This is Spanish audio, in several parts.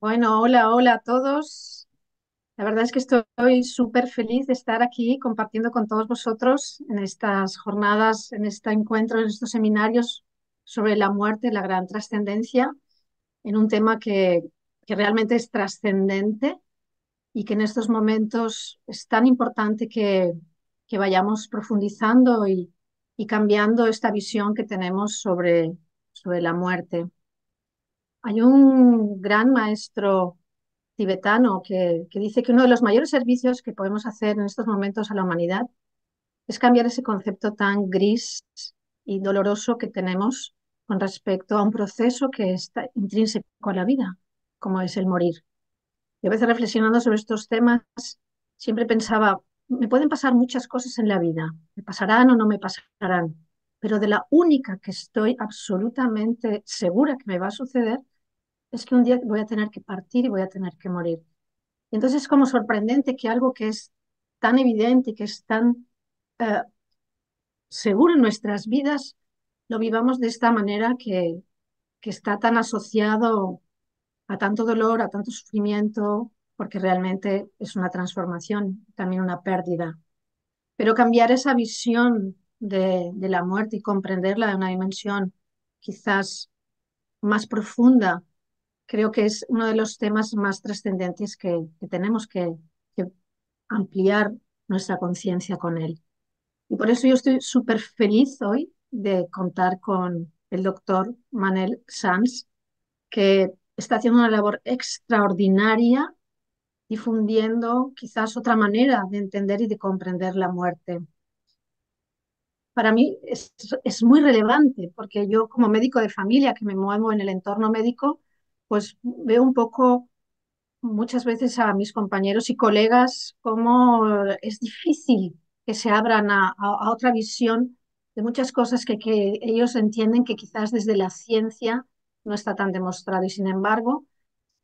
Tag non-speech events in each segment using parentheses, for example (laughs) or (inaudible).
Bueno, hola, hola a todos. La verdad es que estoy súper feliz de estar aquí compartiendo con todos vosotros en estas jornadas, en este encuentro, en estos seminarios sobre la muerte, la gran trascendencia, en un tema que, que realmente es trascendente y que en estos momentos es tan importante que, que vayamos profundizando y, y, cambiando esta visión que tenemos sobre, sobre la muerte. Hay un gran maestro tibetano que, que dice que uno de los mayores servicios que podemos hacer en estos momentos a la humanidad es cambiar ese concepto tan gris y doloroso que tenemos con respecto a un proceso que está intrínseco a la vida, como es el morir. Yo a veces reflexionando sobre estos temas, siempre pensaba, me pueden pasar muchas cosas en la vida, me pasarán o no me pasarán, pero de la única que estoy absolutamente segura que me va a suceder es que un día voy a tener que partir y voy a tener que morir. entonces es como sorprendente que algo que es tan evidente, que es tan eh, seguro en nuestras vidas, lo vivamos de esta manera que, que está tan asociado a tanto dolor, a tanto sufrimiento, porque realmente es una transformación, también una pérdida. Pero cambiar esa visión de, de la muerte y comprenderla de una dimensión quizás más profunda creo que es uno de los temas más trascendentes que, tenemos que, ampliar nuestra conciencia con él. Y por eso yo estoy súper feliz hoy de contar con el doctor Manel Sanz, que está haciendo una labor extraordinaria difundiendo quizás otra manera de entender y de comprender la muerte. Para mí es muy relevante porque yo como médico de familia que me muevo en el entorno médico, pues veo un poco muchas veces a mis compañeros y colegas cómo es difícil que se abran a, otra visión de muchas cosas que, que ellos entienden que quizás desde la ciencia no está tan demostrado. Y sin embargo,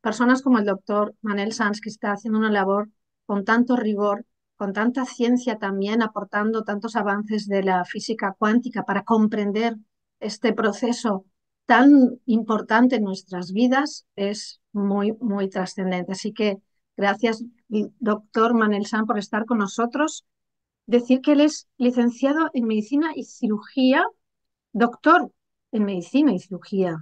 personas como el doctor Manel Sanz, que está haciendo una labor con tanto rigor, con tanta ciencia también, aportando tantos avances de la física cuántica para comprender este proceso tan importante en nuestras vidas es muy, muy trascendente. Así que gracias, doctor Manel San, por estar con nosotros. Decir que él es licenciado en medicina y cirugía, doctor en medicina y cirugía,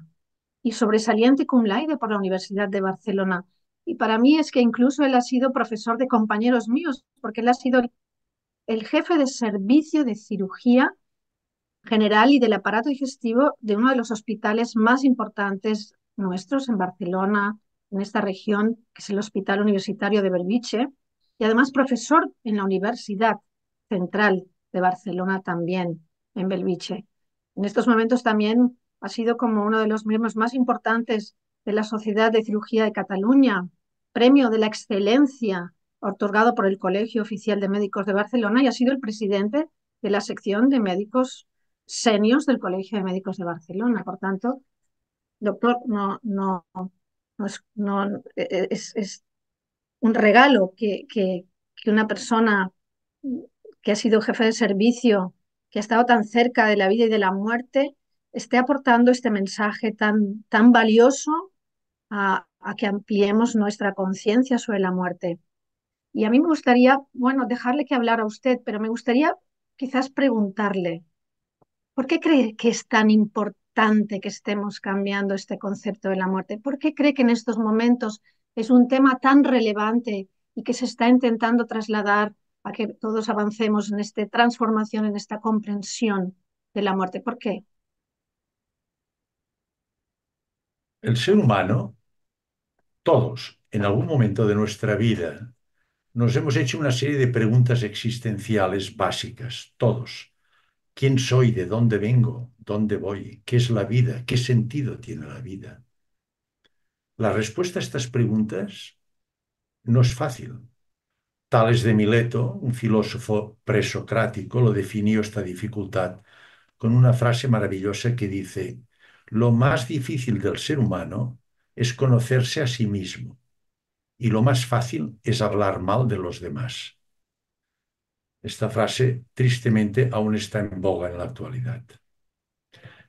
y sobresaliente cum laude por la Universidad de Barcelona. Y para mí es que incluso él ha sido profesor de compañeros míos, porque él ha sido el jefe de servicio de cirugía general y del aparato digestivo de uno de los hospitales más importantes nuestros en Barcelona, en esta región, que es el Hospital Universitario de Belviche, y además profesor en la Universidad Central de Barcelona también, en Belviche. En estos momentos también ha sido como uno de los miembros más importantes de la Sociedad de Cirugía de Cataluña, premio de la excelencia otorgado por el Colegio Oficial de Médicos de Barcelona y ha sido el presidente de la sección de médicos seniors del Colegio de Médicos de Barcelona. Por tanto, doctor, no, no, e, e, es, un regalo que, una persona que ha sido jefe de servicio, que ha estado tan cerca de la vida y de la muerte, esté aportando este mensaje tan, tan valioso a, que ampliemos nuestra conciencia sobre la muerte. Y a mí me gustaría, bueno, dejarle que hablara a usted, pero me gustaría quizás preguntarle, ¿Por qué cree que es tan importante que estemos cambiando este concepto de la muerte? ¿Por qué cree que en estos momentos es un tema tan relevante y que se está intentando trasladar a que todos avancemos en esta transformación, en esta comprensión de la muerte? ¿Por qué? El ser humano, todos, en algún momento de nuestra vida, nos hemos hecho una serie de preguntas existenciales básicas, todos quién soy, de dónde vengo, dónde voy, qué es la vida, qué sentido tiene la vida. La respuesta a estas preguntas no es fácil. Tales de Mileto, un filósofo presocrático, lo definió esta dificultad con una frase maravillosa que dice, lo más difícil del ser humano es conocerse a sí mismo y lo más fácil es hablar mal de los demás. Esta frase tristemente aún está en boga en la actualidad.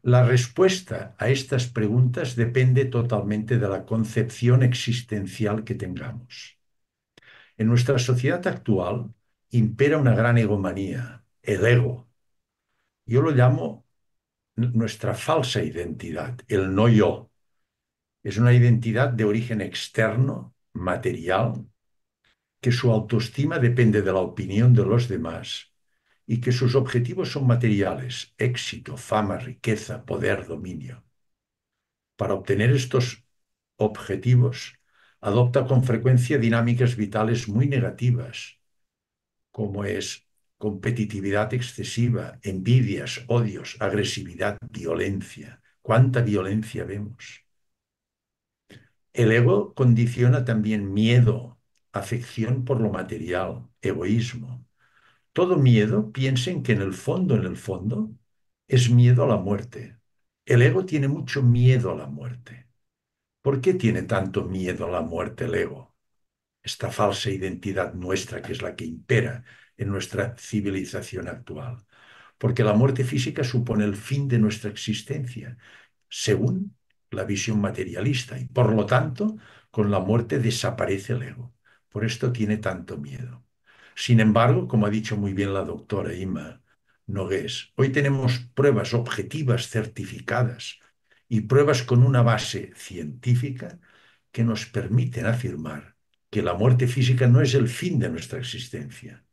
La respuesta a estas preguntas depende totalmente de la concepción existencial que tengamos. En nuestra sociedad actual impera una gran egomanía, el ego. Yo lo llamo nuestra falsa identidad, el no yo. Es una identidad de origen externo, material, que su autoestima depende de la opinión de los demás y que sus objetivos son materiales, éxito, fama, riqueza, poder, dominio. Para obtener estos objetivos, adopta con frecuencia dinámicas vitales muy negativas, como es competitividad excesiva, envidias, odios, agresividad, violencia. ¿Cuánta violencia vemos? El ego condiciona también miedo, afección por lo material, egoísmo. Todo miedo, piensen que en el fondo, en el fondo, es miedo a la muerte. El ego tiene mucho miedo a la muerte. ¿Por qué tiene tanto miedo a la muerte el ego? Esta falsa identidad nuestra que es la que impera en nuestra civilización actual. Porque la muerte física supone el fin de nuestra existencia, según la visión materialista, y por lo tanto, con la muerte desaparece el ego. Por esto tiene tanto miedo. Sin embargo, como ha dicho muy bien la doctora Ima Nogués, hoy tenemos pruebas objetivas certificadas y pruebas con una base científica que nos permiten afirmar que la muerte física no es el fin de nuestra existencia.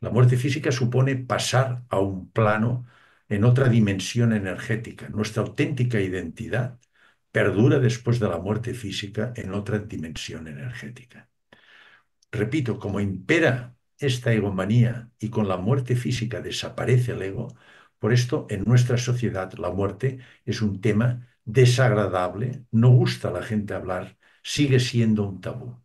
La muerte física supone pasar a un plano en otra dimensión energética. Nuestra auténtica identidad perdura después de la muerte física en otra dimensión energética. Repito, como impera esta egomanía y con la muerte física desaparece el ego, por esto en nuestra sociedad la muerte es un tema desagradable, no gusta a la gente hablar, sigue siendo un tabú.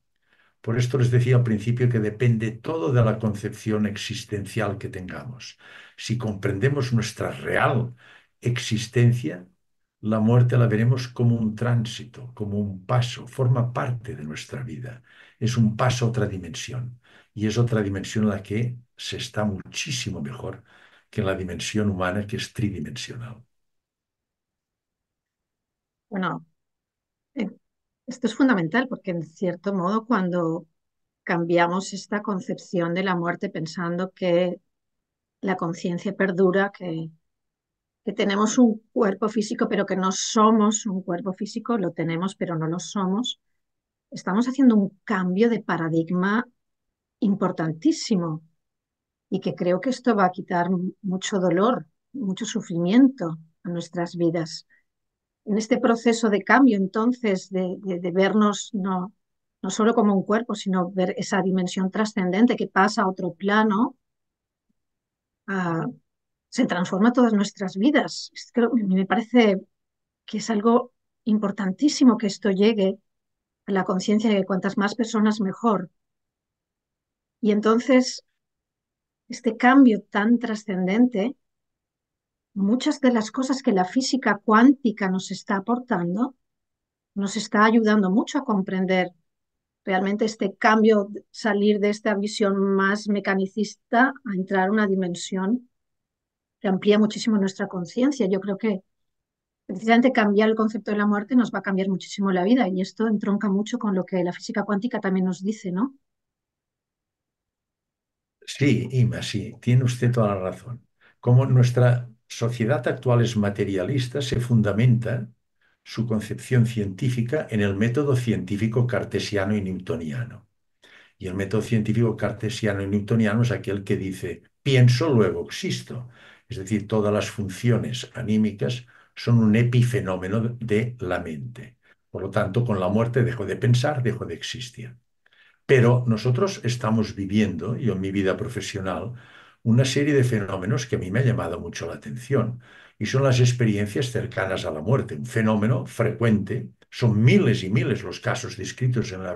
Por esto les decía al principio que depende todo de la concepción existencial que tengamos. Si comprendemos nuestra real existencia, la muerte la veremos como un tránsito, como un paso, forma parte de nuestra vida es un paso a otra dimensión. Y es otra dimensión en la que se está muchísimo mejor que la dimensión humana que es tridimensional. Bueno, eh, esto es fundamental porque en cierto modo cuando cambiamos esta concepción de la muerte pensando que la conciencia perdura, que, que, tenemos un cuerpo físico pero que no somos un cuerpo físico, lo tenemos pero no lo somos, estamos haciendo un cambio de paradigma importantísimo y que creo que esto va a quitar mucho dolor, mucho sufrimiento a nuestras vidas. En este proceso de cambio, entonces, de, vernos no, no solo como un cuerpo, sino ver esa dimensión trascendente que pasa a otro plano, se transforma todas nuestras vidas. me parece que es algo importantísimo que esto llegue la conciencia de que cuantas más personas mejor. Y entonces, este cambio tan trascendente, muchas de las cosas que la física cuántica nos está aportando, nos está ayudando mucho a comprender realmente este cambio, salir de esta visión más mecanicista a entrar a una dimensión que amplía muchísimo nuestra conciencia. Yo creo que precisamente cambiar el concepto de la muerte nos va a cambiar muchísimo la vida y esto entronca mucho con lo que la física cuántica también nos dice, ¿no? Sí, Ima, sí, tiene usted toda la razón. Como nuestra sociedad actual es materialista, se fundamenta su concepción científica en el método científico cartesiano y newtoniano. Y el método científico cartesiano y newtoniano es aquel que dice, pienso, luego existo. Es decir, todas las funciones anímicas son un epifenómeno de la mente. Por lo tanto, con la muerte dejo de pensar, dejo de existir. Pero nosotros estamos viviendo, yo en mi vida profesional, una serie de fenómenos que a mí me ha llamado mucho la atención y son las experiencias cercanas a la muerte, un fenómeno frecuente. Son miles y miles los casos descritos en la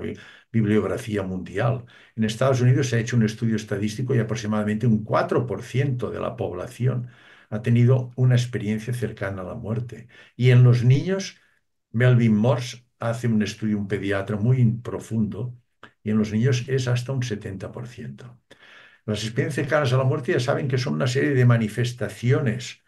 bibliografía mundial. En Estados Unidos se ha hecho un estudio estadístico y aproximadamente un 4% de la población ha tenido una experiencia cercana a la muerte. Y en los niños, Melvin Morse hace un estudio, un pediatra muy profundo, y en los niños es hasta un 70%. Las experiencias cercanas a la muerte ya saben que son una serie de manifestaciones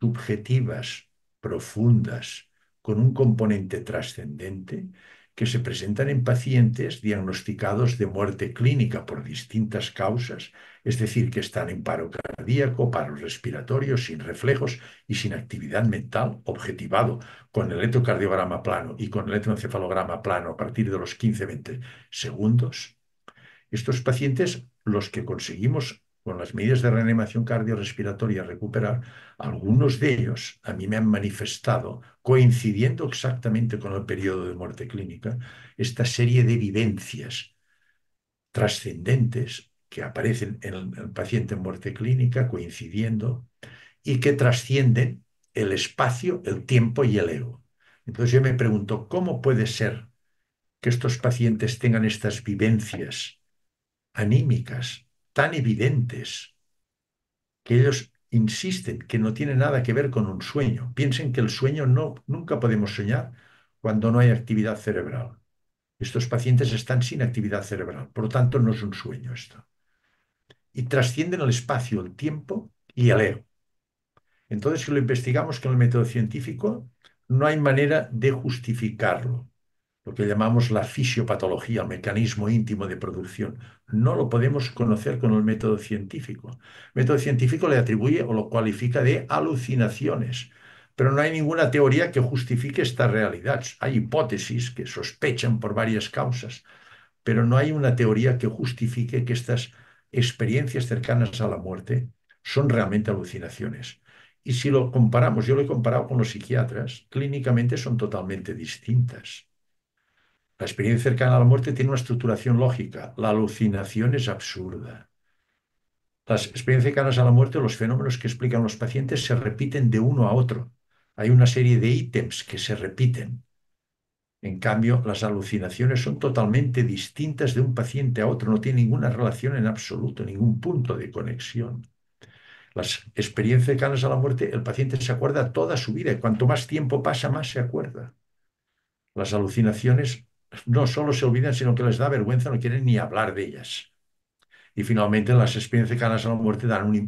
subjetivas, profundas, con un componente trascendente, que se presentan en pacientes diagnosticados de muerte clínica por distintas causas, es decir, que están en paro cardíaco, paro respiratorio, sin reflejos y sin actividad mental, objetivado con el electrocardiograma plano y con el electroencefalograma plano a partir de los 15-20 segundos. Estos pacientes, los que conseguimos con las medidas de reanimación cardiorrespiratoria recuperar, algunos de ellos a mí me han manifestado, coincidiendo exactamente con el periodo de muerte clínica, esta serie de vivencias trascendentes que aparecen en el paciente en muerte clínica, coincidiendo, y que trascienden el espacio, el tiempo y el ego. Entonces yo me pregunto, ¿cómo puede ser que estos pacientes tengan estas vivencias anímicas tan evidentes que ellos insisten que no tiene nada que ver con un sueño. Piensen que el sueño no, nunca podemos soñar cuando no hay actividad cerebral. Estos pacientes están sin actividad cerebral, por lo tanto no es un sueño esto. Y trascienden el espacio, el tiempo y el ego. Entonces, si lo investigamos con el método científico, no hay manera de justificarlo lo que llamamos la fisiopatología, el mecanismo íntimo de producción. No lo podemos conocer con el método científico. El método científico le atribuye o lo cualifica de alucinaciones, pero no hay ninguna teoría que justifique esta realidad. Hay hipótesis que sospechan por varias causas, pero no hay una teoría que justifique que estas experiencias cercanas a la muerte son realmente alucinaciones. Y si lo comparamos, yo lo he comparado con los psiquiatras, clínicamente son totalmente distintas. La experiencia cercana a la muerte tiene una estructuración lógica. La alucinación es absurda. Las experiencias cercanas a la muerte, los fenómenos que explican los pacientes, se repiten de uno a otro. Hay una serie de ítems que se repiten. En cambio, las alucinaciones son totalmente distintas de un paciente a otro, no tienen ninguna relación en absoluto, ningún punto de conexión. Las experiencias cercanas a la muerte, el paciente se acuerda toda su vida y cuanto más tiempo pasa, más se acuerda. Las alucinaciones no solo se olvidan, sino que les da vergüenza, no quieren ni hablar de ellas. Y finalmente las experiencias cercanas a la muerte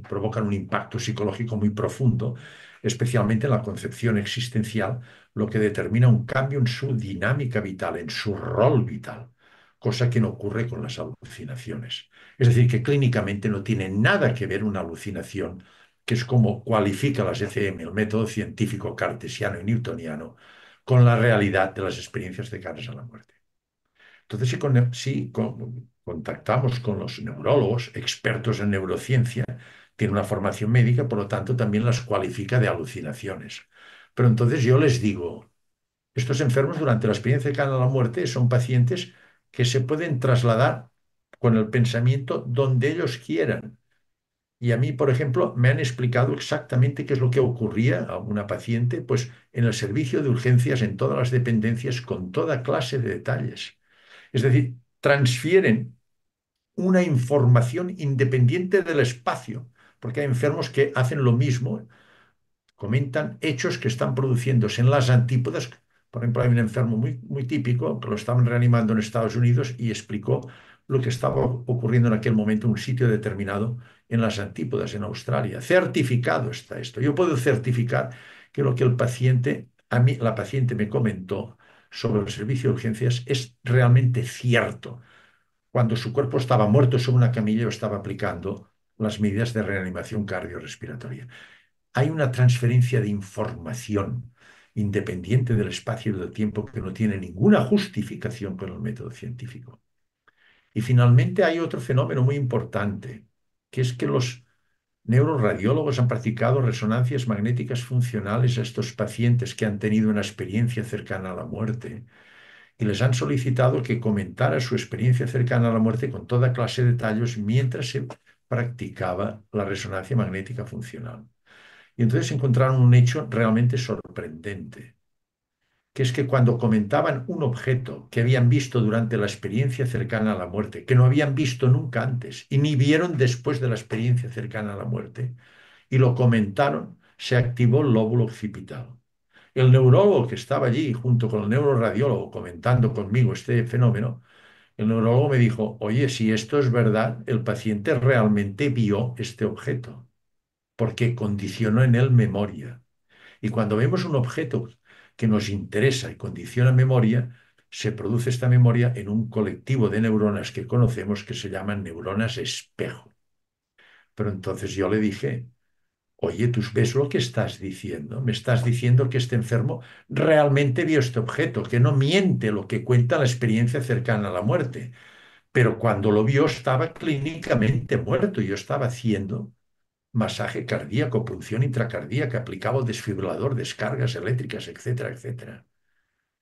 provocan un impacto psicológico muy profundo, especialmente en la concepción existencial, lo que determina un cambio en su dinámica vital, en su rol vital, cosa que no ocurre con las alucinaciones. Es decir, que clínicamente no tiene nada que ver una alucinación, que es como cualifica las ECM, el método científico cartesiano y newtoniano, con la realidad de las experiencias de cercanas a la muerte. Entonces, si, contactamos con los neurólogos, expertos en neurociencia, tiene una formación médica, por lo tanto también las cualifica de alucinaciones. Pero entonces yo les digo, estos enfermos durante la experiencia de a la muerte son pacientes que se pueden trasladar con el pensamiento donde ellos quieran. Y a mí, por ejemplo, me han explicado exactamente qué es lo que ocurría a una paciente, pues en el servicio de urgencias, en todas las dependencias, con toda clase de detalles. Es decir, transfieren una información independiente del espacio, porque hay enfermos que hacen lo mismo, comentan hechos que están produciéndose en las antípodas. Por ejemplo, hay un enfermo muy, muy típico que lo estaban reanimando en Estados Unidos y explicó lo que estaba ocurriendo en aquel momento en un sitio determinado en las antípodas, en Australia. Certificado está esto. Yo puedo certificar que lo que el paciente, a mí, la paciente me comentó sobre el servicio de urgencias es realmente cierto. Cuando su cuerpo estaba muerto sobre una camilla, estaba aplicando las medidas de reanimación cardiorrespiratoria. Hay una transferencia de información independiente del espacio y del tiempo que no tiene ninguna justificación con el método científico. Y finalmente hay otro fenómeno muy importante, que es que los neuroradiólogos han practicado resonancias magnéticas funcionales a estos pacientes que han tenido una experiencia cercana a la muerte y les han solicitado que comentara su experiencia cercana a la muerte con toda clase de detalles mientras se practicaba la resonancia magnética funcional. Y entonces encontraron un hecho realmente sorprendente que es que cuando comentaban un objeto que habían visto durante la experiencia cercana a la muerte, que no habían visto nunca antes y ni vieron después de la experiencia cercana a la muerte, y lo comentaron, se activó el lóbulo occipital. El neurólogo que estaba allí junto con el neuroradiólogo comentando conmigo este fenómeno, el neurólogo me dijo, oye, si esto es verdad, el paciente realmente vio este objeto, porque condicionó en él memoria. Y cuando vemos un objeto que nos interesa y condiciona memoria, se produce esta memoria en un colectivo de neuronas que conocemos que se llaman neuronas espejo. Pero entonces yo le dije, oye, tú ves lo que estás diciendo, me estás diciendo que este enfermo realmente vio este objeto, que no miente lo que cuenta la experiencia cercana a la muerte. Pero cuando lo vio estaba clínicamente muerto, y yo estaba haciendo masaje cardíaco, punción intracardíaca, aplicaba desfibrilador, descargas eléctricas, etcétera, etcétera.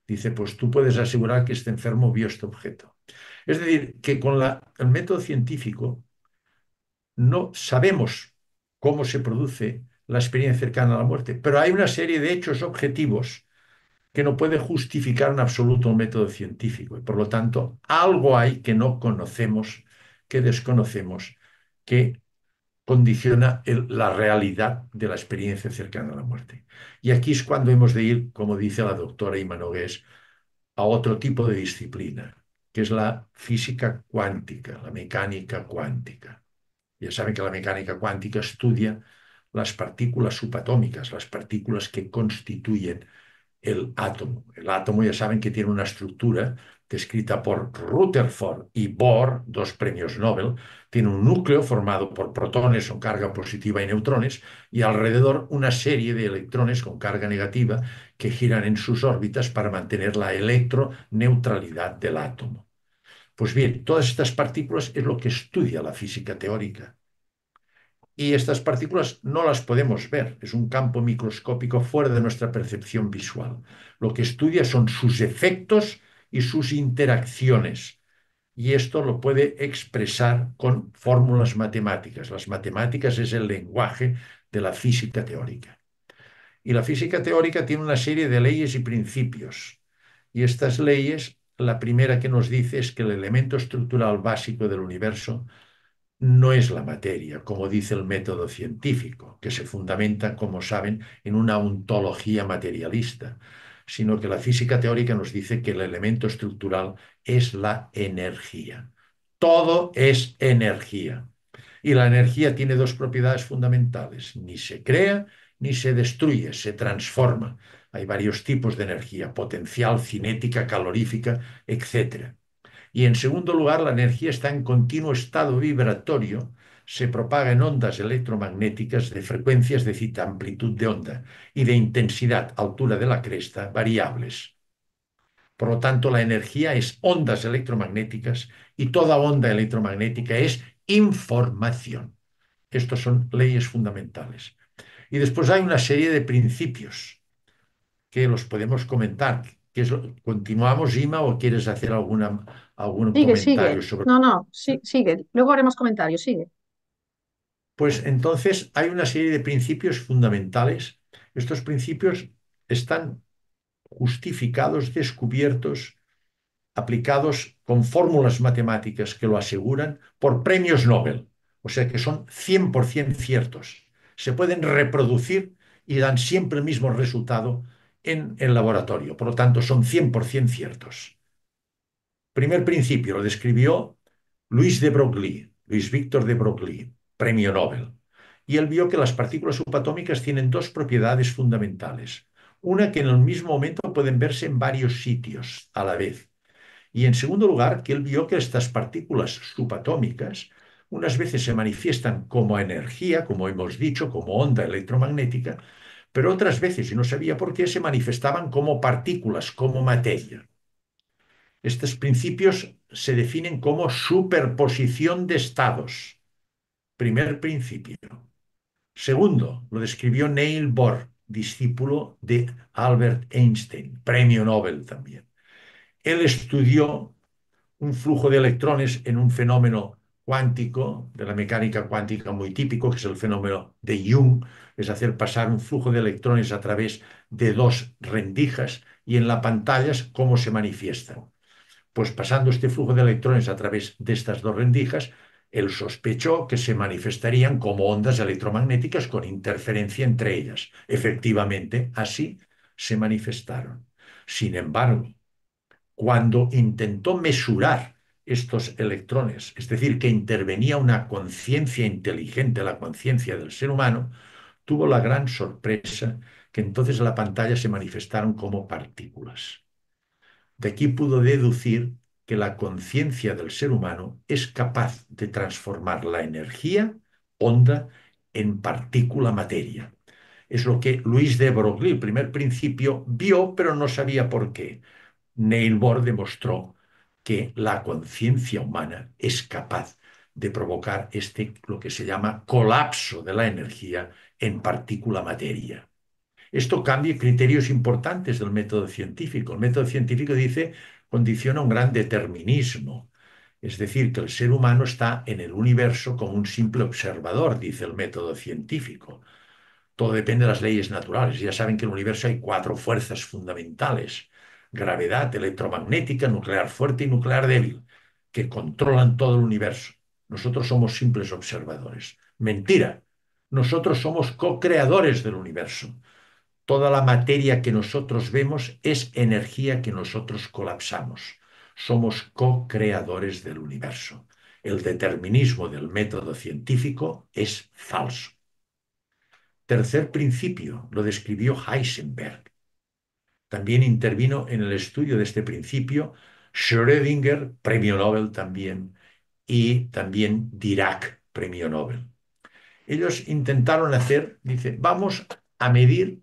Dice, pues tú puedes asegurar que este enfermo vio este objeto. Es decir, que con la, el método científico no sabemos cómo se produce la experiencia cercana a la muerte, pero hay una serie de hechos objetivos que no puede justificar en absoluto el método científico. Y por lo tanto, algo hay que no conocemos, que desconocemos, que condiciona la realidad de la experiencia cercana a la muerte. Y aquí es cuando hemos de ir, como dice la doctora Imanogués, a otro tipo de disciplina, que es la física cuántica, la mecánica cuántica. Ya saben que la mecánica cuántica estudia las partículas subatómicas, las partículas que constituyen el átomo. El átomo ya saben que tiene una estructura descrita por Rutherford y Bohr, dos premios Nobel, tiene un núcleo formado por protones con carga positiva y neutrones y alrededor una serie de electrones con carga negativa que giran en sus órbitas para mantener la electroneutralidad del átomo. Pues bien, todas estas partículas es lo que estudia la física teórica y estas partículas no las podemos ver. Es un campo microscópico fuera de nuestra percepción visual. Lo que estudia son sus efectos y sus interacciones. Y esto lo puede expresar con fórmulas matemáticas. Las matemáticas es el lenguaje de la física teórica. Y la física teórica tiene una serie de leyes y principios. Y estas leyes, la primera que nos dice es que el elemento estructural básico del universo no es la materia, como dice el método científico, que se fundamenta, como saben, en una ontología materialista, sino que la física teórica nos dice que el elemento estructural es la energía. Todo es energía. Y la energía tiene dos propiedades fundamentales. Ni se crea ni se destruye, se transforma. Hay varios tipos de energía, potencial, cinética, calorífica, etc. Y en segundo lugar, la energía está en continuo estado vibratorio, se propaga en ondas electromagnéticas de frecuencias de cita amplitud de onda y de intensidad, altura de la cresta, variables. Por lo tanto, la energía es ondas electromagnéticas y toda onda electromagnética es información. Estas son leyes fundamentales. Y después hay una serie de principios que los podemos comentar, ¿Continuamos, Ima, o quieres hacer algún comentario sobre... No, no, sigue. Luego haremos comentarios, sigue. Pues entonces hay una serie de principios fundamentales. Estos principios están justificados, descubiertos, aplicados con fórmulas matemáticas que lo aseguran por premios Nobel. O sea que son 100% ciertos. Se pueden reproducir y dan siempre el mismo resultado en el laboratorio. Por lo tanto, son 100% ciertos. Primer principio lo describió Luis de Broglie, Luis Víctor de Broglie, premio Nobel. Y él vio que las partículas subatómicas tienen dos propiedades fundamentales. Una que en el mismo momento pueden verse en varios sitios a la vez. Y en segundo lugar, que él vio que estas partículas subatómicas unas veces se manifiestan como energía, como hemos dicho, como onda electromagnética, pero otras veces, y no sabía por qué, se manifestaban como partículas, como materia. Estos principios se definen como superposición de estados. Primer principio. Segundo, lo describió Neil Bohr, discípulo de Albert Einstein, premio Nobel también. Él estudió un flujo de electrones en un fenómeno cuántico, de la mecánica cuántica muy típico, que es el fenómeno de Jung, es hacer pasar un flujo de electrones a través de dos rendijas y en la pantalla cómo se manifiestan. Pues pasando este flujo de electrones a través de estas dos rendijas, él sospechó que se manifestarían como ondas electromagnéticas con interferencia entre ellas. Efectivamente, así se manifestaron. Sin embargo, cuando intentó mesurar estos electrones, es decir, que intervenía una conciencia inteligente, la conciencia del ser humano, tuvo la gran sorpresa que entonces la pantalla se manifestaron como partículas. De aquí pudo deducir que la conciencia del ser humano es capaz de transformar la energía, onda, en partícula materia. Es lo que Luis de Broglie, el primer principio, vio, pero no sabía por qué. Neil Bohr demostró que la conciencia humana es capaz de provocar este, lo que se llama colapso de la energía en partícula materia. Esto cambia criterios importantes del método científico. El método científico dice condiciona un gran determinismo, es decir, que el ser humano está en el universo como un simple observador, dice el método científico. Todo depende de las leyes naturales. Ya saben que en el universo hay cuatro fuerzas fundamentales, gravedad, electromagnética, nuclear fuerte y nuclear débil, que controlan todo el universo. Nosotros somos simples observadores. Mentira, nosotros somos co-creadores del universo. Toda la materia que nosotros vemos es energía que nosotros colapsamos. Somos co-creadores del universo. El determinismo del método científico es falso. Tercer principio lo describió Heisenberg. También intervino en el estudio de este principio Schrödinger, premio Nobel también, y también Dirac, premio Nobel ellos intentaron hacer, dice, vamos a medir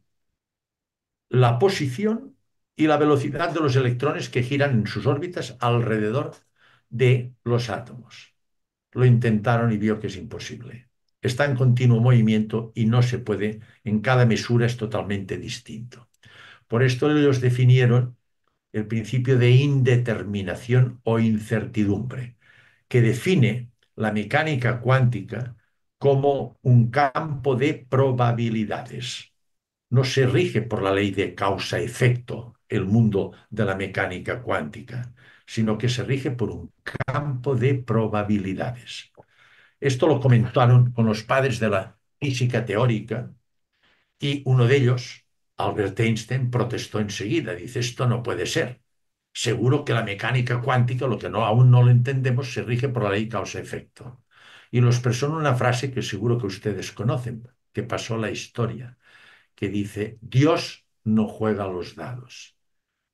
la posición y la velocidad de los electrones que giran en sus órbitas alrededor de los átomos. Lo intentaron y vio que es imposible. Está en continuo movimiento y no se puede, en cada mesura es totalmente distinto. Por esto ellos definieron el principio de indeterminación o incertidumbre, que define la mecánica cuántica como un campo de probabilidades. No se rige por la ley de causa-efecto el mundo de la mecánica cuántica, sino que se rige por un campo de probabilidades. Esto lo comentaron con los padres de la física teórica y uno de ellos, Albert Einstein, protestó enseguida. Dice, esto no puede ser. Seguro que la mecánica cuántica, lo que no, aún no lo entendemos, se rige por la ley causa-efecto. Y los persona una frase que seguro que ustedes conocen, que pasó la historia, que dice, Dios no juega los dados.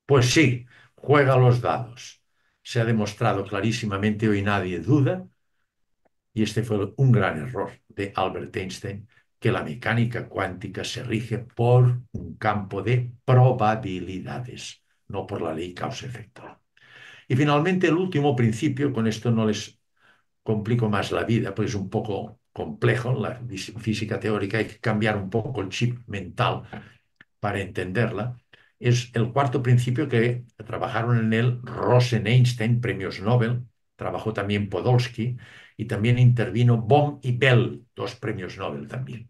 Pues sí, juega los dados. Se ha demostrado clarísimamente, hoy nadie duda, y este fue un gran error de Albert Einstein, que la mecánica cuántica se rige por un campo de probabilidades, no por la ley causa-efecto. Y finalmente el último principio, con esto no les complico más la vida, pues es un poco complejo la física teórica, hay que cambiar un poco el chip mental para entenderla. Es el cuarto principio que trabajaron en él Rosen Einstein, premios Nobel, trabajó también Podolsky y también intervino Bohm y Bell, dos premios Nobel también.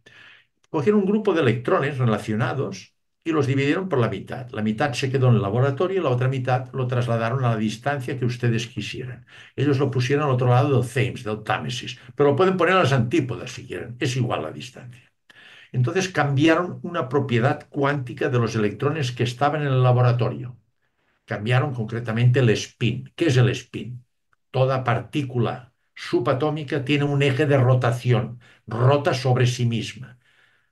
Cogieron un grupo de electrones relacionados y los dividieron por la mitad. La mitad se quedó en el laboratorio y la otra mitad lo trasladaron a la distancia que ustedes quisieran. Ellos lo pusieron al otro lado del Thames, del Támesis, pero lo pueden poner en las antípodas si quieren, es igual la distancia. Entonces cambiaron una propiedad cuántica de los electrones que estaban en el laboratorio. Cambiaron concretamente el spin. ¿Qué es el spin? Toda partícula subatómica tiene un eje de rotación, rota sobre sí misma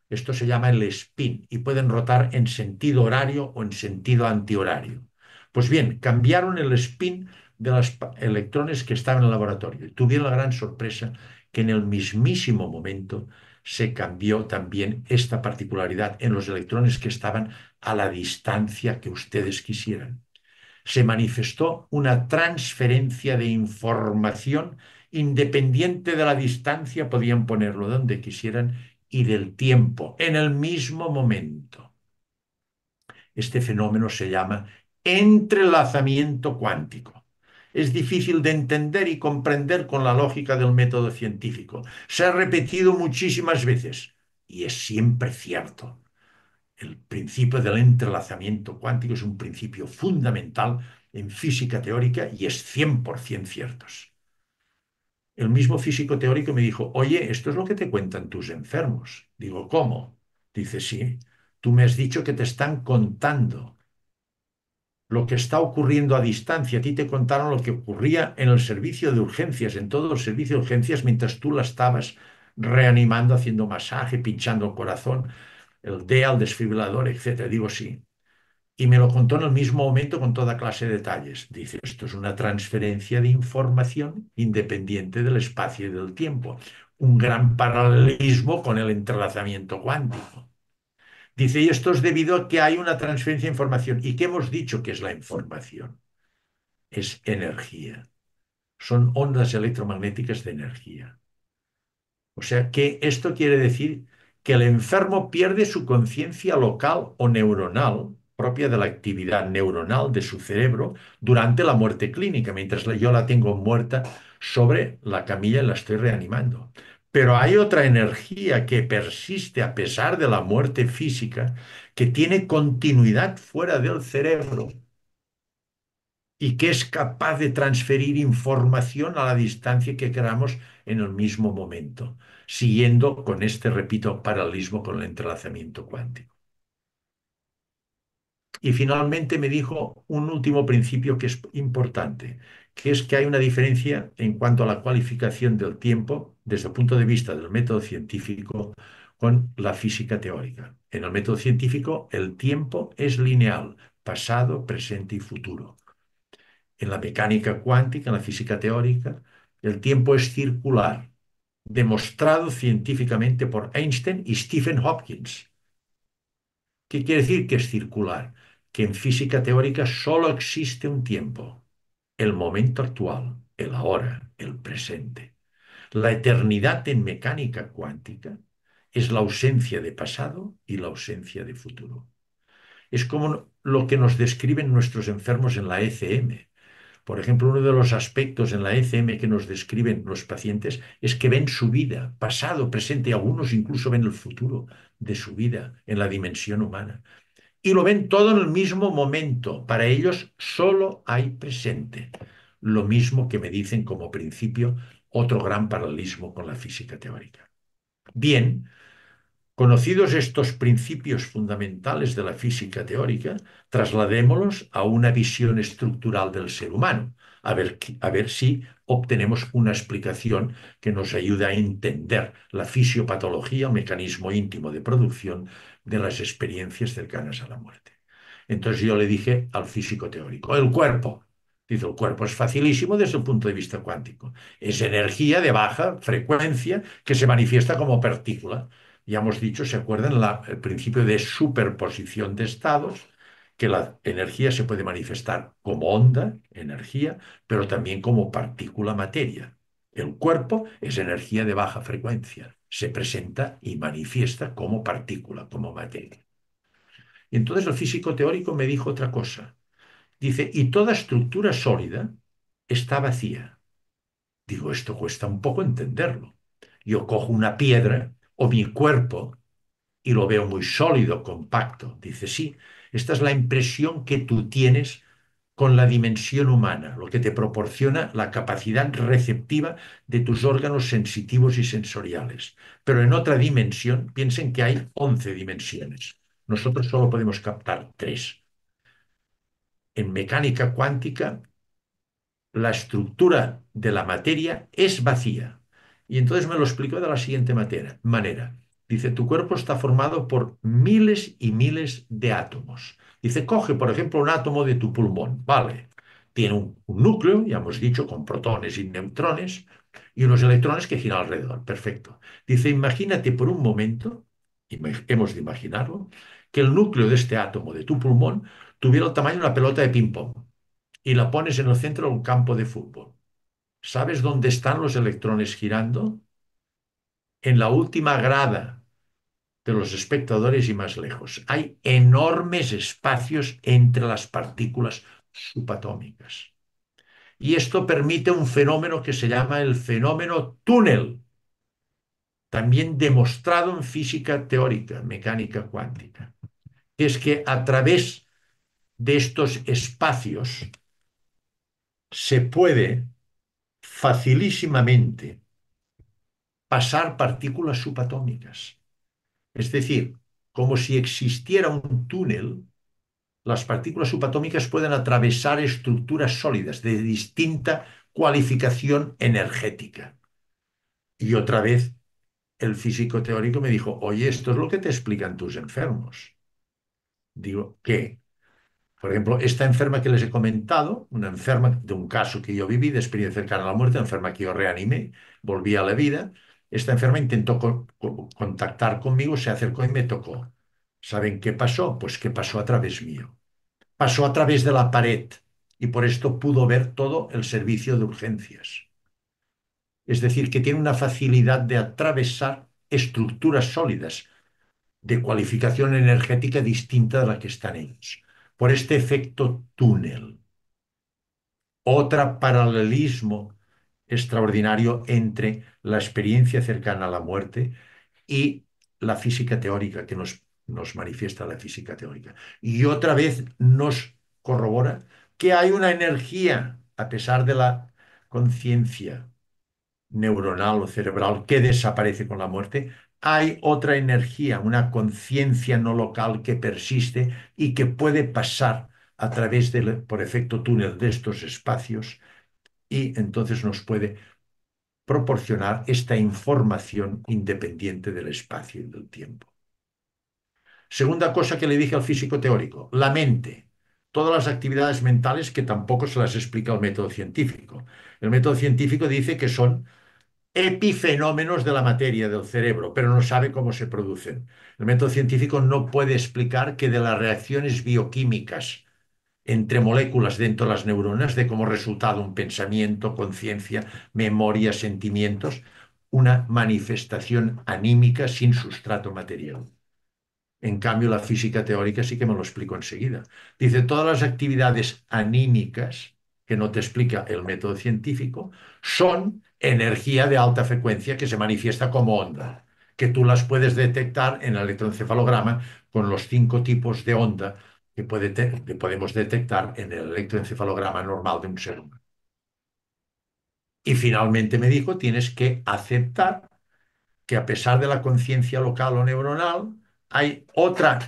esto se llama el spin y pueden rotar en sentido horario o en sentido antihorario. Pues bien, cambiaron el spin de los electrones que estaban en el laboratorio y tuvieron la gran sorpresa que en el mismísimo momento se cambió también esta particularidad en los electrones que estaban a la distancia que ustedes quisieran. Se manifestó una transferencia de información independiente de la distancia, podían ponerlo donde quisieran y del tiempo en el mismo momento. Este fenómeno se llama entrelazamiento cuántico. Es difícil de entender y comprender con la lógica del método científico. Se ha repetido muchísimas veces y es siempre cierto. El principio del entrelazamiento cuántico es un principio fundamental en física teórica y es 100% cierto el mismo físico teórico me dijo, oye, esto es lo que te cuentan tus enfermos. Digo, ¿cómo? Dice, sí, tú me has dicho que te están contando lo que está ocurriendo a distancia. A ti te contaron lo que ocurría en el servicio de urgencias, en todo el servicio de urgencias, mientras tú la estabas reanimando, haciendo masaje, pinchando el corazón, el DEA, el desfibrilador, etc. Digo, sí. Y me lo contó en el mismo momento con toda clase de detalles. Dice, esto es una transferencia de información independiente del espacio y del tiempo. Un gran paralelismo con el entrelazamiento cuántico. Dice, y esto es debido a que hay una transferencia de información. ¿Y qué hemos dicho que es la información? Es energía. Son ondas electromagnéticas de energía. O sea que esto quiere decir que el enfermo pierde su conciencia local o neuronal propia de la actividad neuronal de su cerebro durante la muerte clínica, mientras yo la tengo muerta sobre la camilla y la estoy reanimando. Pero hay otra energía que persiste a pesar de la muerte física, que tiene continuidad fuera del cerebro y que es capaz de transferir información a la distancia que queramos en el mismo momento, siguiendo con este, repito, paralelismo con el entrelazamiento cuántico. Y finalmente me dijo un último principio que es importante, que es que hay una diferencia en cuanto a la cualificación del tiempo desde el punto de vista del método científico con la física teórica. En el método científico el tiempo es lineal, pasado, presente y futuro. En la mecánica cuántica, en la física teórica, el tiempo es circular, demostrado científicamente por Einstein y Stephen Hopkins. ¿Qué quiere decir que es circular? que en física teórica solo existe un tiempo, el momento actual, el ahora, el presente. La eternidad en mecánica cuántica es la ausencia de pasado y la ausencia de futuro. Es como lo que nos describen nuestros enfermos en la ECM. Por ejemplo, uno de los aspectos en la ECM que nos describen los pacientes es que ven su vida, pasado, presente, algunos incluso ven el futuro de su vida en la dimensión humana y lo ven todo en el mismo momento. Para ellos solo hay presente. Lo mismo que me dicen como principio otro gran paralelismo con la física teórica. Bien, conocidos estos principios fundamentales de la física teórica, trasladémoslos a una visión estructural del ser humano, a ver, si obtenemos una explicación que nos ayude a entender la fisiopatología, un mecanismo íntimo de producción de las experiencias cercanas a la muerte. Entonces yo le dije al físico teórico, el cuerpo. Dice, el cuerpo es facilísimo desde el punto de vista cuántico. Es energía de baja frecuencia que se manifiesta como partícula. Ya hemos dicho, ¿se acuerdan? el principio de superposición de estados, que la energía se puede manifestar como onda, energía, pero también como partícula materia. El cuerpo es energía de baja frecuencia se presenta y manifiesta como partícula, como materia. Y entonces el físico teórico me dijo otra cosa. Dice, y toda estructura sólida está vacía. Digo, esto cuesta un poco entenderlo. Yo cojo una piedra o mi cuerpo y lo veo muy sólido, compacto. Dice, sí, esta es la impresión que tú tienes con la dimensión humana, lo que te proporciona la capacidad receptiva de tus órganos sensitivos y sensoriales. Pero en otra dimensión, piensen que hay 11 dimensiones. Nosotros solo podemos captar tres. En mecánica cuántica, la estructura de la materia es vacía. Y entonces me lo explico de la siguiente manera. Dice, tu cuerpo está formado por miles y miles de átomos Dice, coge, por ejemplo, un átomo de tu pulmón. Vale, tiene un, núcleo, ya hemos dicho, con protones y neutrones y unos electrones que giran alrededor. Perfecto. Dice, imagínate por un momento, hemos de imaginarlo, que el núcleo de este átomo de tu pulmón tuviera el tamaño de una pelota de ping-pong y la pones en el centro de un campo de fútbol. ¿Sabes dónde están los electrones girando? En la última grada de los espectadores y más lejos. Hay enormes espacios entre las partículas subatómicas. Y esto permite un fenómeno que se llama el fenómeno túnel, también demostrado en física teórica, mecánica cuántica. Es que a través de estos espacios se puede facilísimamente pasar partículas subatómicas es decir, como si existiera un túnel, las partículas subatómicas pueden atravesar estructuras sólidas de distinta cualificación energética. Y otra vez, el físico teórico me dijo, oye, esto es lo que te explican tus enfermos. Digo, ¿qué? Por ejemplo, esta enferma que les he comentado, una enferma de un caso que yo viví, de experiencia cercana a la muerte, enferma que yo reanimé, volví a la vida, esta enferma intentó contactar conmigo, se acercó y me tocó. ¿Saben qué pasó? Pues que pasó a través mío. Pasó a través de la pared y por esto pudo ver todo el servicio de urgencias. Es decir, que tiene una facilidad de atravesar estructuras sólidas de cualificación energética distinta de la que están ellos. Por este efecto túnel. Otro paralelismo extraordinario entre la experiencia cercana a la muerte y la física teórica que nos, nos manifiesta la física teórica. Y otra vez nos corrobora que hay una energía, a pesar de la conciencia neuronal o cerebral que desaparece con la muerte, hay otra energía, una conciencia no local que persiste y que puede pasar a través del, por efecto túnel de estos espacios y entonces nos puede proporcionar esta información independiente del espacio y del tiempo. Segunda cosa que le dije al físico teórico, la mente. Todas las actividades mentales que tampoco se las explica el método científico. El método científico dice que son epifenómenos de la materia del cerebro, pero no sabe cómo se producen. El método científico no puede explicar que de las reacciones bioquímicas entre moléculas dentro de las neuronas, de como resultado un pensamiento, conciencia, memoria, sentimientos, una manifestación anímica sin sustrato material. En cambio, la física teórica sí que me lo explico enseguida. Dice, todas las actividades anímicas, que no te explica el método científico, son energía de alta frecuencia que se manifiesta como onda, que tú las puedes detectar en el electroencefalograma con los cinco tipos de onda que, podemos detectar en el electroencefalograma normal de un ser humano. Y finalmente me dijo, tienes que aceptar que a pesar de la conciencia local o neuronal, hay otra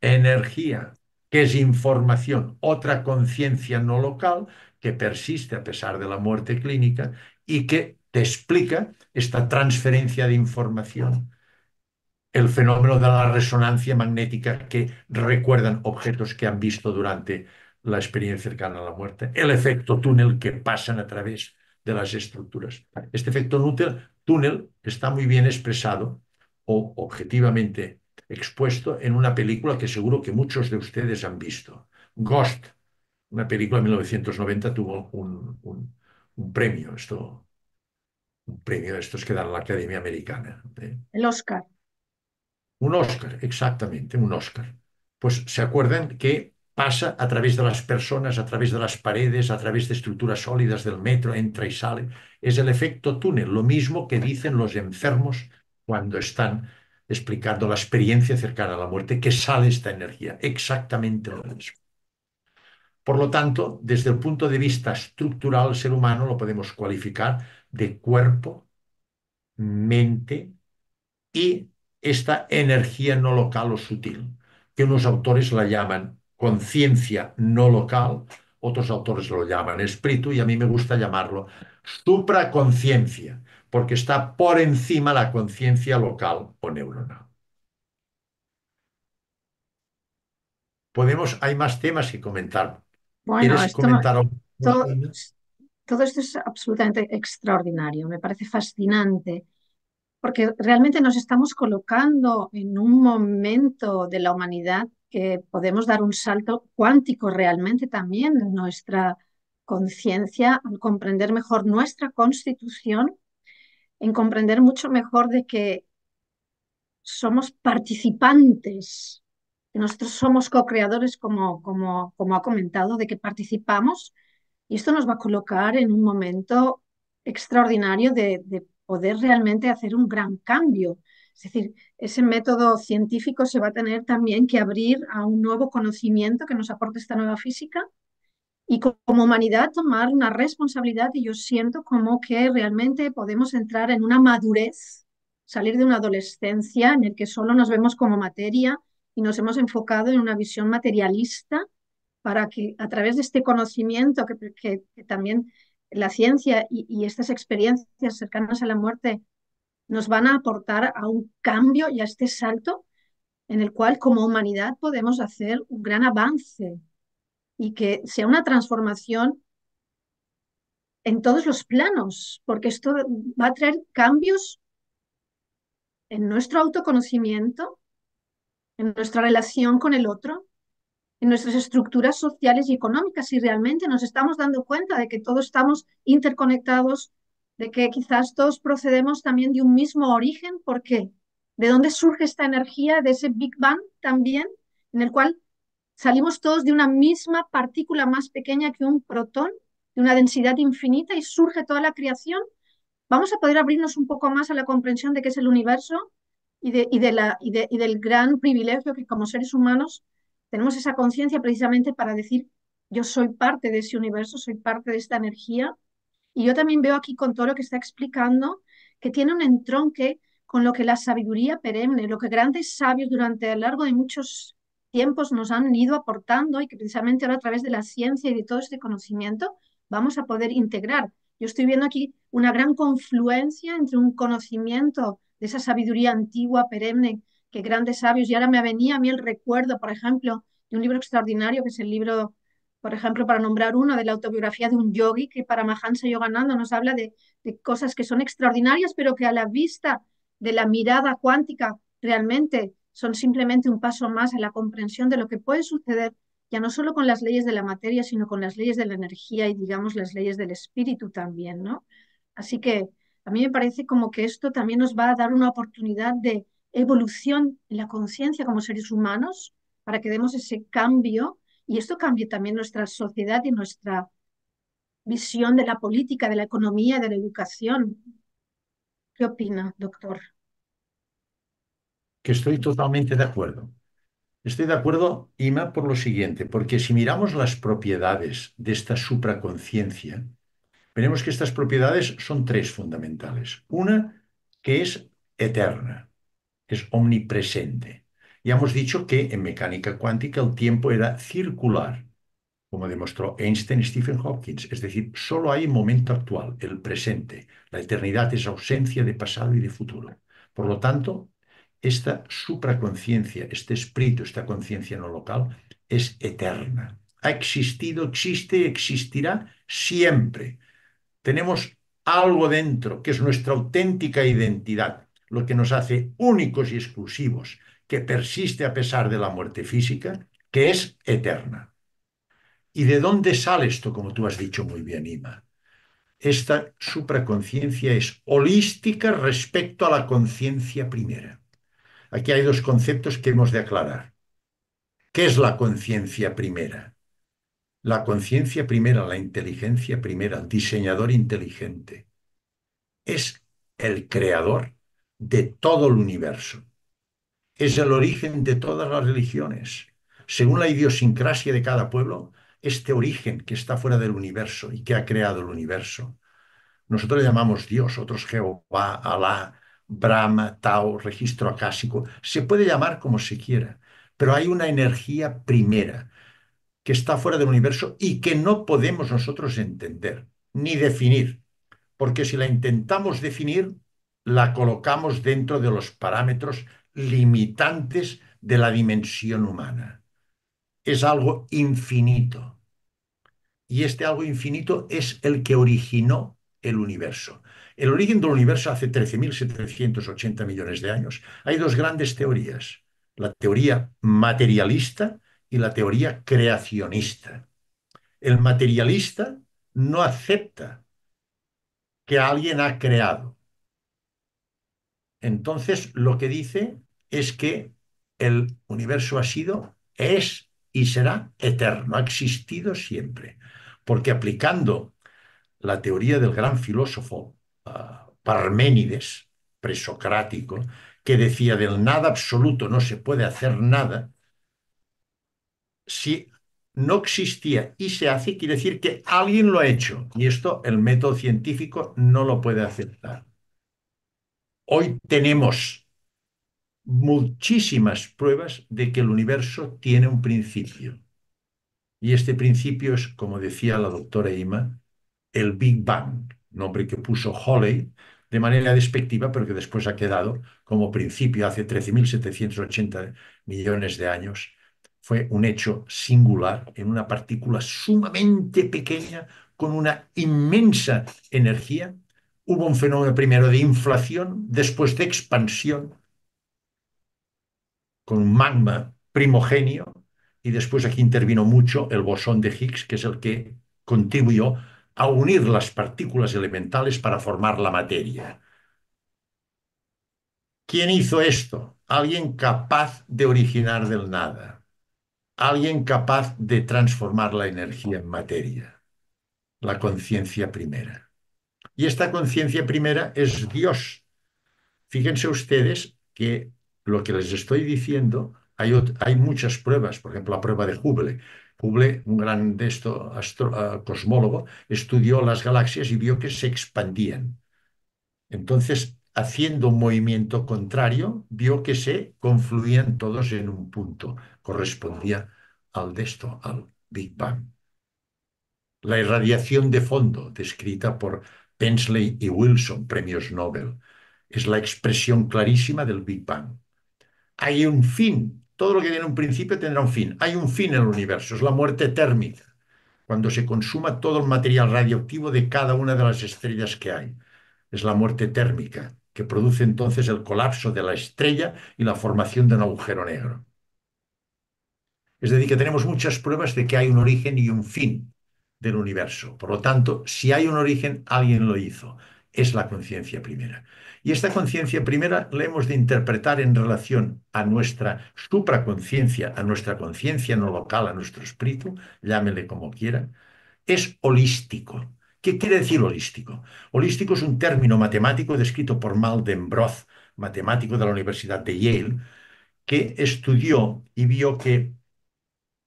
energía que es información, otra conciencia no local que persiste a pesar de la muerte clínica y que te explica esta transferencia de información el fenómeno de la resonancia magnética que recuerdan objetos que han visto durante la experiencia cercana a la muerte, el efecto túnel que pasan a través de las estructuras. Este efecto túnel está muy bien expresado o objetivamente expuesto en una película que seguro que muchos de ustedes han visto, Ghost, una película de 1990 tuvo un, premio, esto, un premio de estos que dan la Academia Americana. ¿eh? El Oscar. Un Oscar, exactamente, un Oscar. Pues se acuerdan que pasa a través de las personas, a través de las paredes, a través de estructuras sólidas del metro, entra y sale. Es el efecto túnel, lo mismo que dicen los enfermos cuando están explicando la experiencia cercana a la muerte, que sale esta energía, exactamente lo mismo. Por lo tanto, desde el punto de vista estructural, el ser humano lo podemos cualificar de cuerpo, mente y esta energía no local o sutil, que unos autores la llaman conciencia no local, otros autores lo llaman espíritu y a mí me gusta llamarlo supraconciencia, porque está por encima la conciencia local o neuronal. Podemos, hay más temas que comentar. todo esto es absolutamente extraordinario, me parece fascinante porque realmente nos estamos colocando en un momento de la humanidad que podemos dar un salto cuántico realmente también en nuestra conciencia al comprender mejor nuestra constitución, en comprender mucho mejor de que somos participantes, que nosotros somos co-creadores como, como, como ha comentado, de que participamos y esto nos va a colocar en un momento extraordinario de, de poder realmente hacer un gran cambio. Es decir, ese método científico se va a tener también que abrir a un nuevo conocimiento que nos aporte esta nueva física y como humanidad tomar una responsabilidad y yo siento como que realmente podemos entrar en una madurez, salir de una adolescencia en el que solo nos vemos como materia y nos hemos enfocado en una visión materialista para que a través de este conocimiento que, que, que también la ciencia y, estas experiencias cercanas a la muerte nos van a aportar a un cambio y a este salto en el cual como humanidad podemos hacer un gran avance y que sea una transformación en todos los planos, porque esto va a traer cambios en nuestro autoconocimiento, en nuestra relación con el otro, en nuestras estructuras sociales y económicas, si realmente nos estamos dando cuenta de que todos estamos interconectados, de que quizás todos procedemos también de un mismo origen, ¿por qué? ¿De dónde surge esta energía de ese Big Bang también, en el cual salimos todos de una misma partícula más pequeña que un protón, de una densidad infinita y surge toda la creación? ¿Vamos a poder abrirnos un poco más a la comprensión de qué es el universo y, de, y, de la, y del gran privilegio que como seres humanos tenemos esa conciencia precisamente para decir, yo soy parte de ese universo, soy parte de esta energía. Y yo también veo aquí con todo lo que está explicando que tiene un entronque con lo que la sabiduría perenne, lo que grandes sabios durante el largo de muchos tiempos nos han ido aportando y que precisamente ahora a través de la ciencia y de todo este conocimiento vamos a poder integrar. Yo estoy viendo aquí una gran confluencia entre un conocimiento de esa sabiduría antigua, perenne, que grandes sabios. Y ahora me venía a mí el recuerdo, por ejemplo, de un libro extraordinario, que es el libro, por ejemplo, para nombrar uno, de la autobiografía de un yogi, que para Mahansa Yogananda nos habla de, de cosas que son extraordinarias, pero que a la vista de la mirada cuántica realmente son simplemente un paso más en la comprensión de lo que puede suceder, ya no solo con las leyes de la materia, sino con las leyes de la energía y, digamos, las leyes del espíritu también, ¿no? Así que a mí me parece como que esto también nos va a dar una oportunidad de, evolución en la conciencia como seres humanos para que demos ese cambio y esto cambie también nuestra sociedad y nuestra visión de la política, de la economía, de la educación. ¿Qué opina, doctor? Que estoy totalmente de acuerdo. Estoy de acuerdo, Ima, por lo siguiente, porque si miramos las propiedades de esta supraconciencia, veremos que estas propiedades son tres fundamentales. Una, que es eterna es omnipresente. Ya hemos dicho que en mecánica cuántica el tiempo era circular, como demostró Einstein y Stephen Hopkins, es decir, solo hay momento actual, el presente. La eternidad es ausencia de pasado y de futuro. Por lo tanto, esta supraconciencia, este espíritu, esta conciencia no local, es eterna. Ha existido, existe y existirá siempre. Tenemos algo dentro que es nuestra auténtica identidad, lo que nos hace únicos y exclusivos, que persiste a pesar de la muerte física, que es eterna. ¿Y de dónde sale esto, como tú has dicho muy bien, Ima? Esta supraconciencia es holística respecto a la conciencia primera. Aquí hay dos conceptos que hemos de aclarar. ¿Qué es la conciencia primera? La conciencia primera, la inteligencia primera, el diseñador inteligente, es el creador de todo el universo. Es el origen de todas las religiones. Según la idiosincrasia de cada pueblo, este origen que está fuera del universo y que ha creado el universo. Nosotros llamamos Dios, otros Jehová, Alá, Brahma, Tao, registro acásico. Se puede llamar como se quiera, pero hay una energía primera que está fuera del universo y que no podemos nosotros entender ni definir, porque si la intentamos definir, la colocamos dentro de los parámetros limitantes de la dimensión humana. Es algo infinito. Y este algo infinito es el que originó el universo. El origen del universo hace 13.780 millones de años. Hay dos grandes teorías, la teoría materialista y la teoría creacionista. El materialista no acepta que alguien ha creado entonces, lo que dice es que el universo ha sido, es y será eterno, ha existido siempre. Porque aplicando la teoría del gran filósofo ah, Parménides, presocrático, que decía del nada absoluto no se puede hacer nada, si no existía y se hace, quiere decir que alguien lo ha hecho. Y esto el método científico no lo puede aceptar. Hoy tenemos muchísimas pruebas de que el universo tiene un principio. Y este principio es, como decía la doctora Ima, el Big Bang, nombre que puso Holly de manera despectiva, pero que después ha quedado como principio hace 13.780 millones de años. Fue un hecho singular en una partícula sumamente pequeña con una inmensa energía hubo un fenómeno primero de inflación, después de expansión, con un magma primogenio, y después aquí intervino mucho el bosón de Higgs, que es el que contribuyó a unir las partículas elementales para formar la materia. ¿Quién hizo esto? Alguien capaz de originar del nada, alguien capaz de transformar la energía en materia, la conciencia primera. Y esta conciencia primera es Dios. Fíjense ustedes que lo que les estoy diciendo, hay, hay muchas pruebas, por ejemplo, la prueba de Hubble. Hubble, un gran ah, cosmólogo, estudió las galaxias y vio que se expandían. Entonces, haciendo un movimiento contrario, vio que se confluían todos en un punto. Correspondía al de al Big Bang. La irradiación de fondo, descrita por Pensley y Wilson, premios Nobel. Es la expresión clarísima del Big Bang. Hay un fin. Todo lo que tiene un principio tendrá un fin. Hay un fin en el universo. Es la muerte térmica, cuando se consuma todo el material radioactivo de cada una de las estrellas que hay. Es la muerte térmica, que produce entonces el colapso de la estrella y la formación de un agujero negro. Es decir, que tenemos muchas pruebas de que hay un origen y un fin del universo. Por lo tanto, si hay un origen, alguien lo hizo. Es la conciencia primera. Y esta conciencia primera la hemos de interpretar en relación a nuestra supraconciencia, a nuestra conciencia no local, a nuestro espíritu, llámele como quiera. Es holístico. ¿Qué quiere decir holístico? Holístico es un término matemático descrito por Malden Broth, matemático de la Universidad de Yale, que estudió y vio que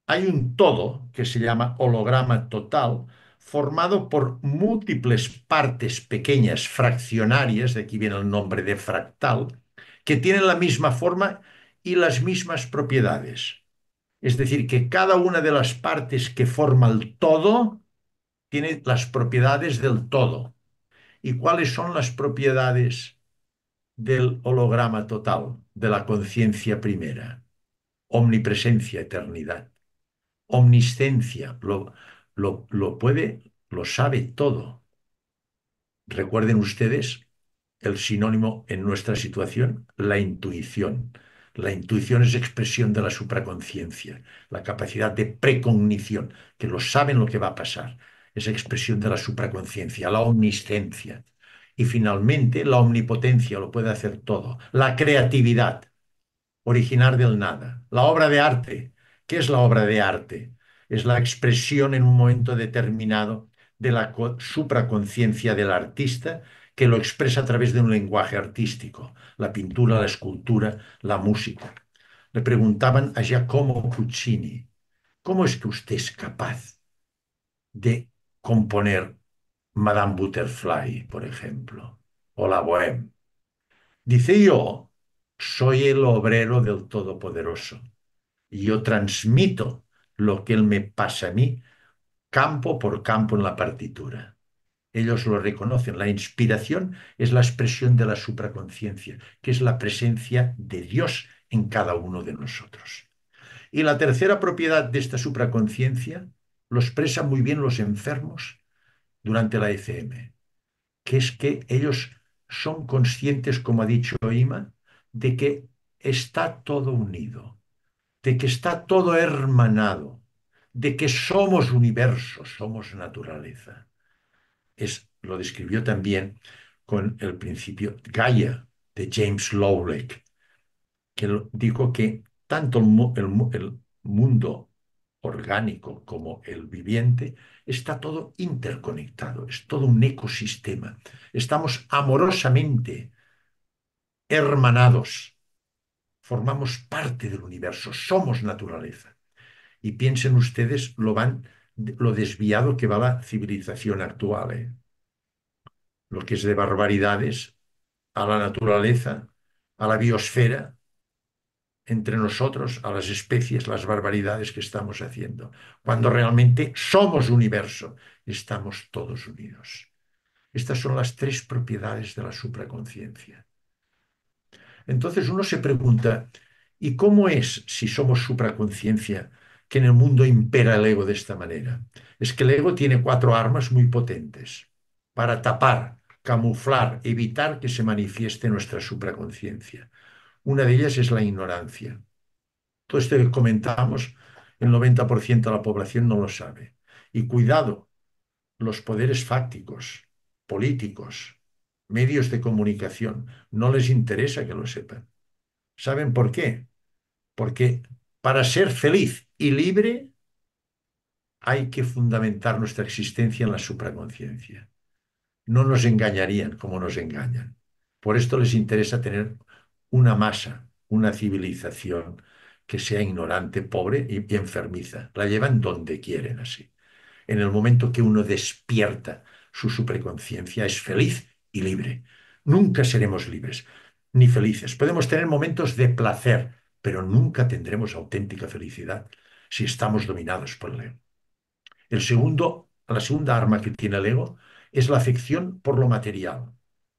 hay un todo que se llama holograma total, formado por múltiples partes pequeñas, fraccionarias, de aquí viene el nombre de fractal, que tienen la misma forma y las mismas propiedades. Es decir, que cada una de las partes que forma el todo tiene las propiedades del todo. ¿Y cuáles son las propiedades del holograma total, de la conciencia primera? Omnipresencia, eternidad omnisciencia, lo, puede, lo sabe todo. Recuerden ustedes el sinónimo en nuestra situación, la intuición. La intuición es expresión de la supraconciencia, la capacidad de precognición, que lo saben lo que va a pasar. Es expresión de la supraconciencia, la omnisciencia. Y finalmente, la omnipotencia lo puede hacer todo. La creatividad, originar del nada. La obra de arte, ¿Qué es la obra de arte? Es la expresión en un momento determinado de la supraconciencia del artista que lo expresa a través de un lenguaje artístico, la pintura, la escultura, la música. Le preguntaban a Giacomo Puccini, ¿cómo es que usted es capaz de componer Madame Butterfly, por ejemplo, o La Bohème? Dice yo, soy el obrero del Todopoderoso y yo transmito lo que él me pasa a mí campo por campo en la partitura. Ellos lo reconocen. La inspiración es la expresión de la supraconciencia, que es la presencia de Dios en cada uno de nosotros. Y la tercera propiedad de esta supraconciencia lo expresan muy bien los enfermos durante la ECM, que es que ellos son conscientes, como ha dicho Ima, de que está todo unido de que está todo hermanado, de que somos universo, somos naturaleza. Es, lo describió también con el principio Gaia de James Lovelock, que dijo que tanto el mundo orgánico como el viviente, está todo interconectado, es todo un ecosistema. Estamos amorosamente hermanados formamos parte del universo, somos naturaleza. Y piensen ustedes lo, van, lo desviado que va la civilización actual. ¿eh? Lo que es de barbaridades a la naturaleza, a la biosfera, entre nosotros, a las especies, las barbaridades que estamos haciendo, cuando realmente somos universo, estamos todos unidos. Estas son las tres propiedades de la supraconciencia. Entonces uno se pregunta, ¿y cómo es si somos supraconciencia que en el mundo impera el ego de esta manera? Es que el ego tiene cuatro armas muy potentes para tapar, camuflar, evitar que se manifieste nuestra supraconciencia. Una de ellas es la ignorancia. Todo esto que comentamos, el 90% de la población no lo sabe. Y cuidado, los poderes fácticos, políticos, medios de comunicación. No les interesa que lo sepan. ¿Saben por qué? Porque para ser feliz y libre hay que fundamentar nuestra existencia en la supraconciencia. No nos engañarían como nos engañan. Por esto les interesa tener una masa, una civilización que sea ignorante, pobre y, enfermiza. La llevan donde quieren así. En el momento que uno despierta su supraconciencia, es feliz y libre. Nunca seremos libres ni felices. Podemos tener momentos de placer, pero nunca tendremos auténtica felicidad si estamos dominados por el ego. El segundo, la segunda arma que tiene el ego es la afección por lo material.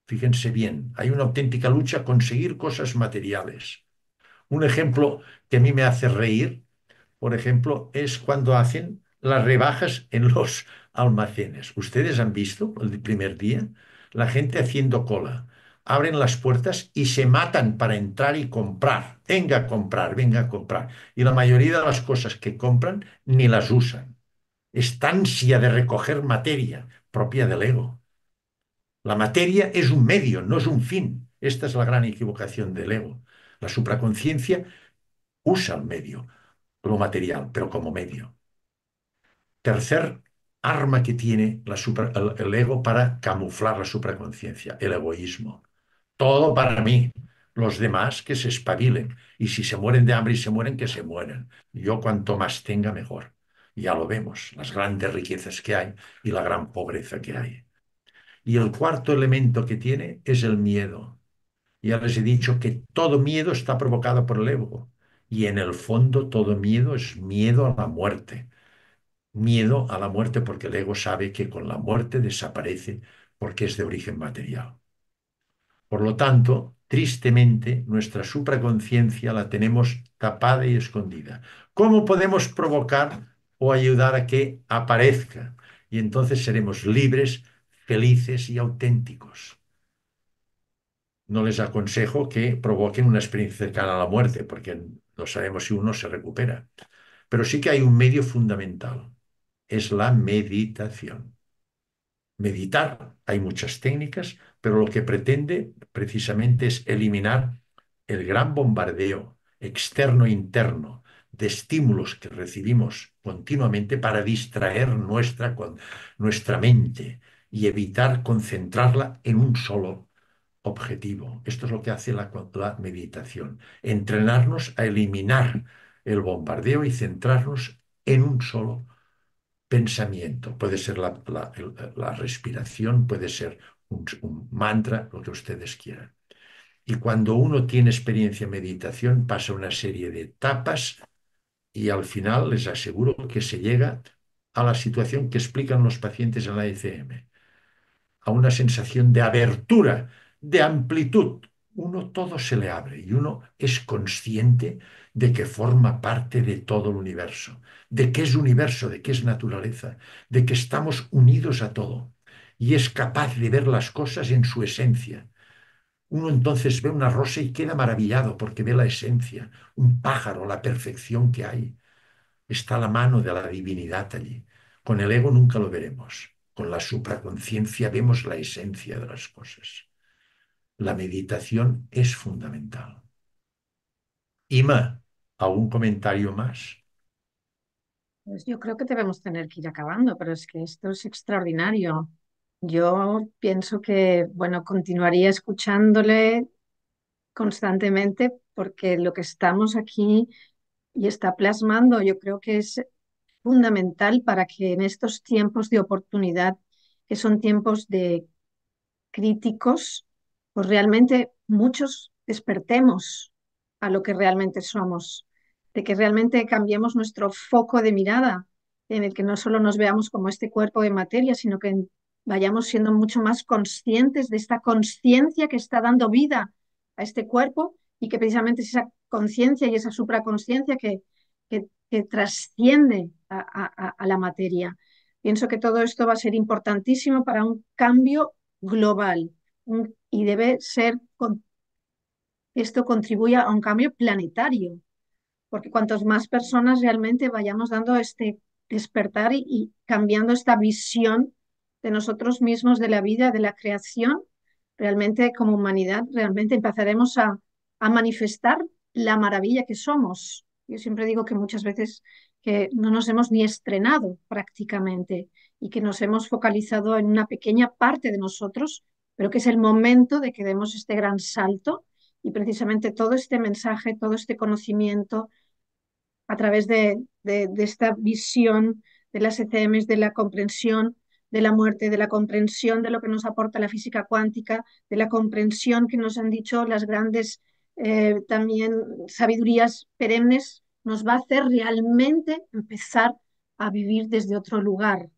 Fíjense bien, hay una auténtica lucha conseguir cosas materiales. Un ejemplo que a mí me hace reír, por ejemplo, es cuando hacen las rebajas en los (laughs) almacenes. ¿Ustedes han visto el primer día? la gente haciendo cola. Abren las puertas y se matan para entrar y comprar. Venga a comprar, venga a comprar. Y la mayoría de las cosas que compran ni las usan. Estancia ansia de recoger materia propia del ego. La materia es un medio, no es un fin. Esta es la gran equivocación del ego. La supraconciencia usa el medio, como material, pero como medio. Tercer arma que tiene el, ego para camuflar la supraconciencia, el egoísmo. Todo para mí. Los demás que se espabilen. Y si se mueren de hambre y se mueren, que se mueren. Yo cuanto más tenga, mejor. Ya lo vemos, las grandes riquezas que hay y la gran pobreza que hay. Y el cuarto elemento que tiene es el miedo. Ya les he dicho que todo miedo está provocado por el ego. Y en el fondo todo miedo es miedo a la muerte, miedo a la muerte porque el ego sabe que con la muerte desaparece porque es de origen material. Por lo tanto, tristemente, nuestra supraconciencia la tenemos tapada y escondida. ¿Cómo podemos provocar o ayudar a que aparezca? Y entonces seremos libres, felices y auténticos. No les aconsejo que provoquen una experiencia cercana a la muerte, porque no sabemos si uno se recupera. Pero sí que hay un medio fundamental, es la meditación. Meditar, hay muchas técnicas, pero lo que pretende precisamente es eliminar el gran bombardeo externo e interno de estímulos que recibimos continuamente para distraer nuestra, nuestra mente y evitar concentrarla en un solo objetivo. Esto es lo que hace la, la meditación, entrenarnos a eliminar el bombardeo y centrarnos en un solo objetivo pensamiento, puede ser la, respiración, puede ser un, mantra, lo que ustedes quieran. Y cuando uno tiene experiencia en meditación, pasa una serie de etapas y al final les aseguro que se llega a la situación que explican los pacientes en la ICM. a una sensación de abertura, de amplitud. Uno todo se le abre y uno es consciente de que forma parte de todo el universo, de que es universo, de que es naturaleza, de que estamos unidos a todo y es capaz de ver las cosas en su esencia. Uno entonces ve una rosa y queda maravillado porque ve la esencia, un pájaro, la perfección que hay. Está la mano de la divinidad allí. Con el ego nunca lo veremos. Con la supraconciencia vemos la esencia de las cosas. La meditación es fundamental. Ima, ¿Algún comentario más? Pues yo creo que debemos tener que ir acabando, pero es que esto es extraordinario. Yo pienso que, bueno, continuaría escuchándole constantemente porque lo que estamos aquí y está plasmando, yo creo que es fundamental para que en estos tiempos de oportunidad, que son tiempos de críticos, pues realmente muchos despertemos a lo que realmente somos, de que realmente cambiemos nuestro foco de mirada, en el que no solo nos veamos como este cuerpo de materia, sino que vayamos siendo mucho más conscientes de esta conciencia que está dando vida a este cuerpo y que precisamente es esa conciencia y esa supraconsciencia que, que, trasciende a, la materia. Pienso que todo esto va a ser importantísimo para un cambio global, y debe ser con esto contribuya a un cambio planetario, porque cuantas más personas realmente vayamos dando este despertar y, cambiando esta visión de nosotros mismos, de la vida, de la creación, realmente como humanidad, realmente empezaremos a, a manifestar la maravilla que somos. Yo siempre digo que muchas veces que no nos hemos ni estrenado prácticamente y que nos hemos focalizado en una pequeña parte de nosotros, pero que es el momento de que demos este gran salto y precisamente todo este mensaje, todo este conocimiento a través de, esta visión de las ECMs, de la comprensión de la muerte, de la comprensión de lo que nos aporta la física cuántica, de la comprensión que nos han dicho las grandes eh, también sabidurías perennes, nos va a hacer realmente empezar a vivir desde otro lugar,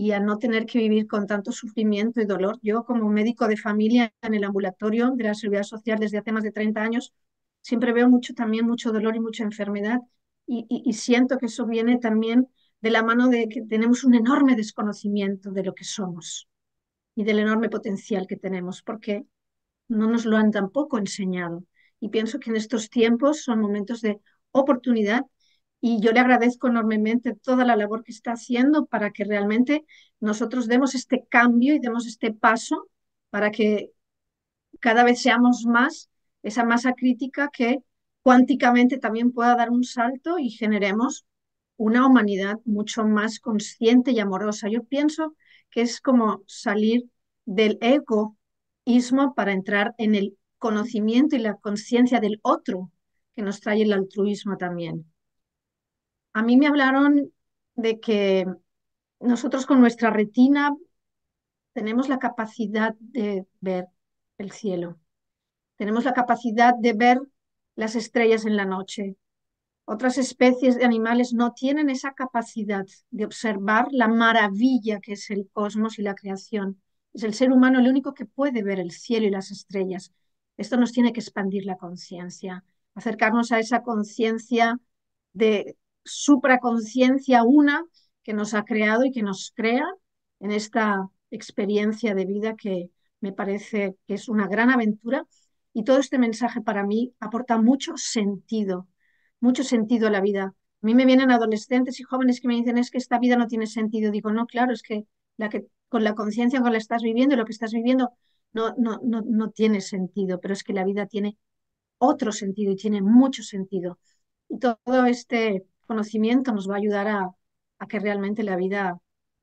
y a no tener que vivir con tanto sufrimiento y dolor. Yo como médico de familia en el ambulatorio de la Seguridad Social desde hace más de 30 años, siempre veo mucho también mucho dolor y mucha enfermedad y, siento que eso viene también de la mano de que tenemos un enorme desconocimiento de lo que somos y del enorme potencial que tenemos, porque no nos lo han tampoco enseñado. Y pienso que en estos tiempos son momentos de oportunidad y yo le agradezco enormemente toda la labor que está haciendo para que realmente nosotros demos este cambio y demos este paso para que cada vez seamos más esa masa crítica que cuánticamente también pueda dar un salto y generemos una humanidad mucho más consciente y amorosa. Yo pienso que es como salir del egoísmo para entrar en el conocimiento y la conciencia del otro que nos trae el altruismo también. A mí me hablaron de que nosotros con nuestra retina tenemos la capacidad de ver el cielo, tenemos la capacidad de ver las estrellas en la noche. Otras especies de animales no tienen esa capacidad de observar la maravilla que es el cosmos y la creación. Es el ser humano el único que puede ver el cielo y las estrellas. Esto nos tiene que expandir la conciencia, acercarnos a esa conciencia de supraconciencia una que nos ha creado y que nos crea en esta experiencia de vida que me parece que es una gran aventura. Y todo este mensaje para mí aporta mucho sentido, mucho sentido a la vida. A mí me vienen adolescentes y jóvenes que me dicen es que esta vida no tiene sentido. Digo, no, claro, es que, la que con la conciencia con la estás viviendo, lo que estás viviendo, no, no, no, no tiene sentido, pero es que la vida tiene otro sentido y tiene mucho sentido. Y todo este conocimiento nos va a ayudar a, que realmente la vida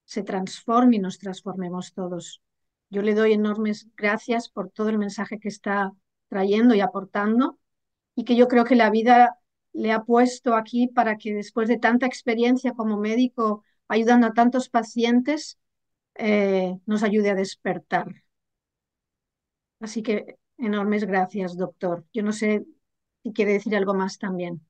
se transforme y nos transformemos todos. Yo le doy enormes gracias por todo el mensaje que está trayendo y aportando y que yo creo que la vida le ha puesto aquí para que después de tanta experiencia como médico ayudando a tantos pacientes, eh, nos ayude a despertar. Así que enormes gracias, doctor. Yo no sé si quiere decir algo más también.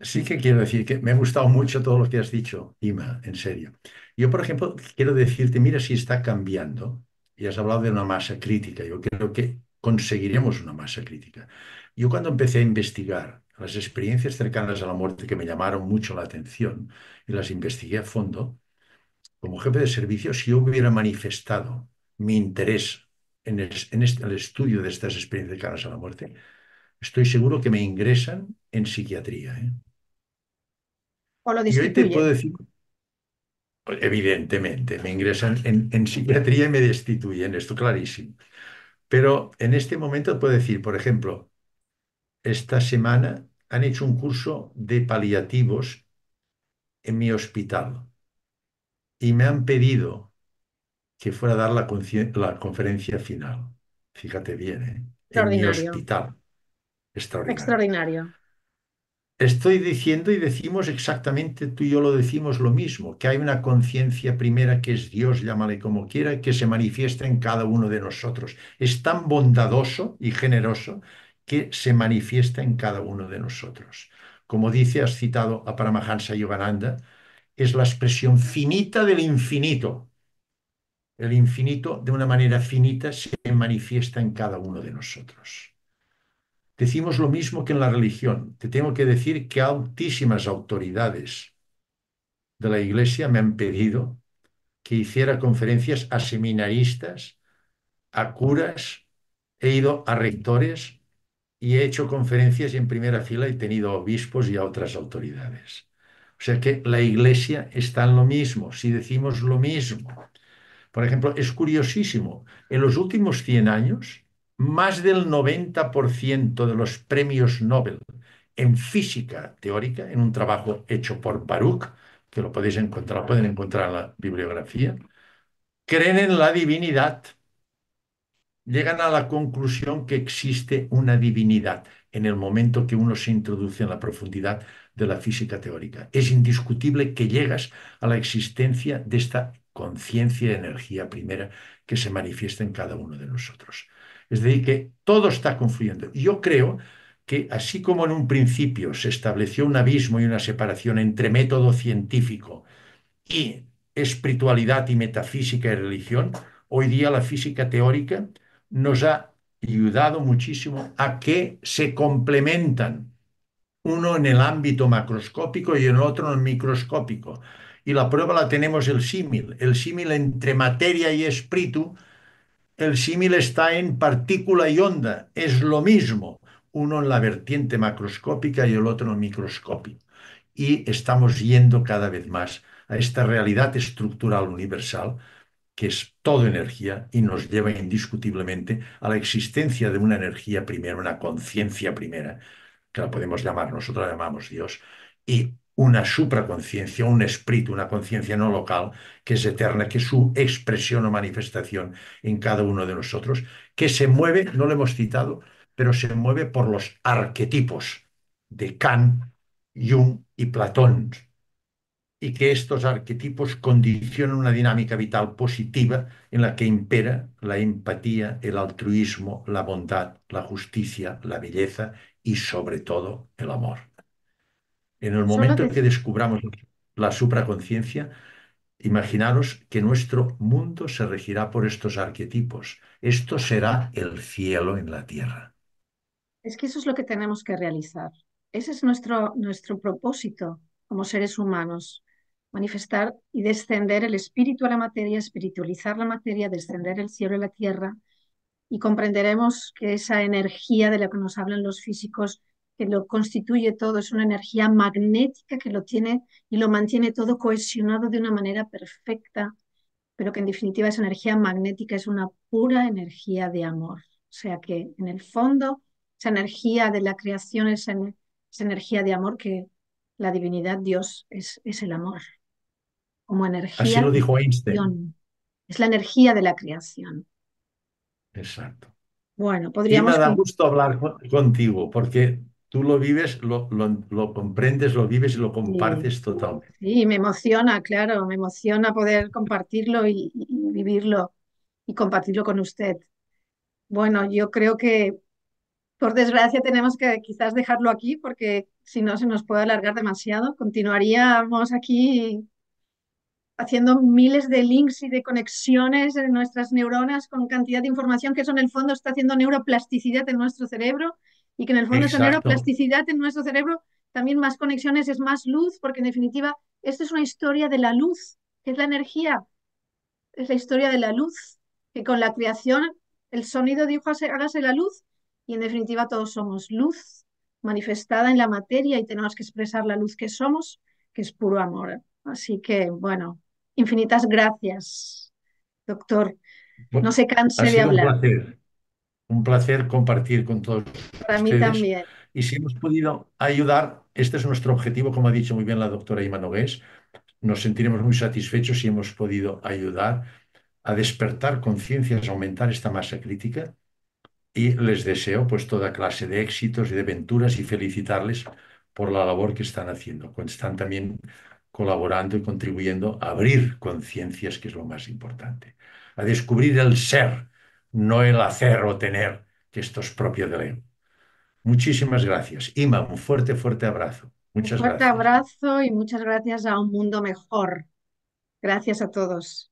Sí que quiero decir que me ha gustado mucho todo lo que has dicho, Ima, en serio. Yo, por ejemplo, quiero decirte, mira si está cambiando, y has hablado de una masa crítica, yo creo que conseguiremos una masa crítica. Yo cuando empecé a investigar las experiencias cercanas a la muerte que me llamaron mucho la atención y las investigué a fondo, como jefe de servicio, si yo hubiera manifestado mi interés en el, este, estudio de estas experiencias cercanas a la muerte, estoy seguro que me ingresan en psiquiatría. ¿eh? te puedo decir, evidentemente, me ingresan en, psiquiatría y me destituyen, esto clarísimo. Pero en este momento puedo decir, por ejemplo, esta semana han hecho un curso de paliativos en mi hospital y me han pedido que fuera a dar la, conferencia final. Fíjate bien, ¿eh? En mi hospital. Extraordinario. Extraordinario. Estoy diciendo y decimos exactamente, tú y yo lo decimos lo mismo, que hay una conciencia primera que es Dios, llámale como quiera, que se manifiesta en cada uno de nosotros. Es tan bondadoso y generoso que se manifiesta en cada uno de nosotros. Como dice, has citado a Paramahansa Yogananda, es la expresión finita del infinito. El infinito, de una manera finita, se manifiesta en cada uno de nosotros. Decimos lo mismo que en la religión. Te tengo que decir que altísimas autoridades de la Iglesia me han pedido que hiciera conferencias a seminaristas, a curas, he ido a rectores y he hecho conferencias en primera fila he tenido obispos y a otras autoridades. O sea que la Iglesia está en lo mismo, si decimos lo mismo. Por ejemplo, es curiosísimo, en los últimos 100 años, más del 90% de los premios Nobel en física teórica, en un trabajo hecho por Baruch, que lo podéis encontrar, pueden encontrar en la bibliografía, creen en la divinidad. Llegan a la conclusión que existe una divinidad en el momento que uno se introduce en la profundidad de la física teórica. Es indiscutible que llegas a la existencia de esta conciencia de energía primera que se manifiesta en cada uno de nosotros. Es decir, que todo está confluyendo. Yo creo que así como en un principio se estableció un abismo y una separación entre método científico y espiritualidad y metafísica y religión, hoy día la física teórica nos ha ayudado muchísimo a que se complementan uno en el ámbito macroscópico y el otro en el microscópico. Y la prueba la tenemos el símil, el símil entre materia y espíritu el símil está en partícula y onda, es lo mismo, uno en la vertiente macroscópica y el otro en microscópico. Y estamos yendo cada vez más a esta realidad estructural universal que es todo energía y nos lleva indiscutiblemente a la existencia de una energía primera, una conciencia primera, que la podemos llamar, nosotros la llamamos Dios, y una supraconciencia, un espíritu, una conciencia no local, que es eterna, que es su expresión o manifestación en cada uno de nosotros, que se mueve, no lo hemos citado, pero se mueve por los arquetipos de Kant, Jung y Platón, y que estos arquetipos condicionan una dinámica vital positiva en la que impera la empatía, el altruismo, la bondad, la justicia, la belleza y sobre todo el amor. En el momento en que descubramos la supraconciencia, imaginaros que nuestro mundo se regirá por estos arquetipos. Esto será el cielo en la tierra. Es que eso es lo que tenemos que realizar. Ese es nuestro, nuestro propósito como seres humanos, manifestar y descender el espíritu a la materia, espiritualizar la materia, descender el cielo a la tierra y comprenderemos que esa energía de la que nos hablan los físicos que lo constituye todo, es una energía magnética que lo tiene y lo mantiene todo cohesionado de una manera perfecta, pero que en definitiva esa energía magnética es una pura energía de amor. O sea que en el fondo esa energía de la creación, es esa energía de amor que la divinidad Dios es, es el amor. Como energía. Así lo dijo Einstein. Es la energía de la creación. Exacto. Bueno, podríamos. Y me da gusto hablar contigo, porque tú lo vives, lo, comprendes, lo vives y lo compartes totalmente. Sí, me emociona, claro, me emociona poder compartirlo y, vivirlo y compartirlo con usted. Bueno, yo creo que por desgracia tenemos que quizás dejarlo aquí porque si no se nos puede alargar demasiado. Continuaríamos aquí haciendo miles de links y de conexiones en nuestras neuronas con cantidad de información que eso en el fondo está haciendo neuroplasticidad en nuestro cerebro y que en el fondo Exacto. plasticidad en nuestro cerebro, también más conexiones, es más luz, porque en definitiva, esto es una historia de la luz, que es la energía, es la historia de la luz, que con la creación el sonido dijo hágase la luz y en definitiva todos somos luz manifestada en la materia y tenemos que expresar la luz que somos, que es puro amor. Así que, bueno, infinitas gracias, doctor. No se canse de hablar. Un placer compartir con todos. Para mí también. Y si hemos podido ayudar, este es nuestro objetivo, como ha dicho muy bien la doctora Ima nos sentiremos muy satisfechos si hemos podido ayudar a despertar conciencias, aumentar esta masa crítica y les deseo pues toda clase de éxitos y de aventuras y felicitarles por la labor que están haciendo. Están también colaborando y contribuyendo a abrir conciencias, que es lo más importante, a descubrir el ser, no el hacer o tener, que esto es propio de Leo. Muchísimas gracias. Ima, un fuerte, fuerte abrazo. un fuerte abrazo y muchas gracias a Un Mundo Mejor. Gracias a todos.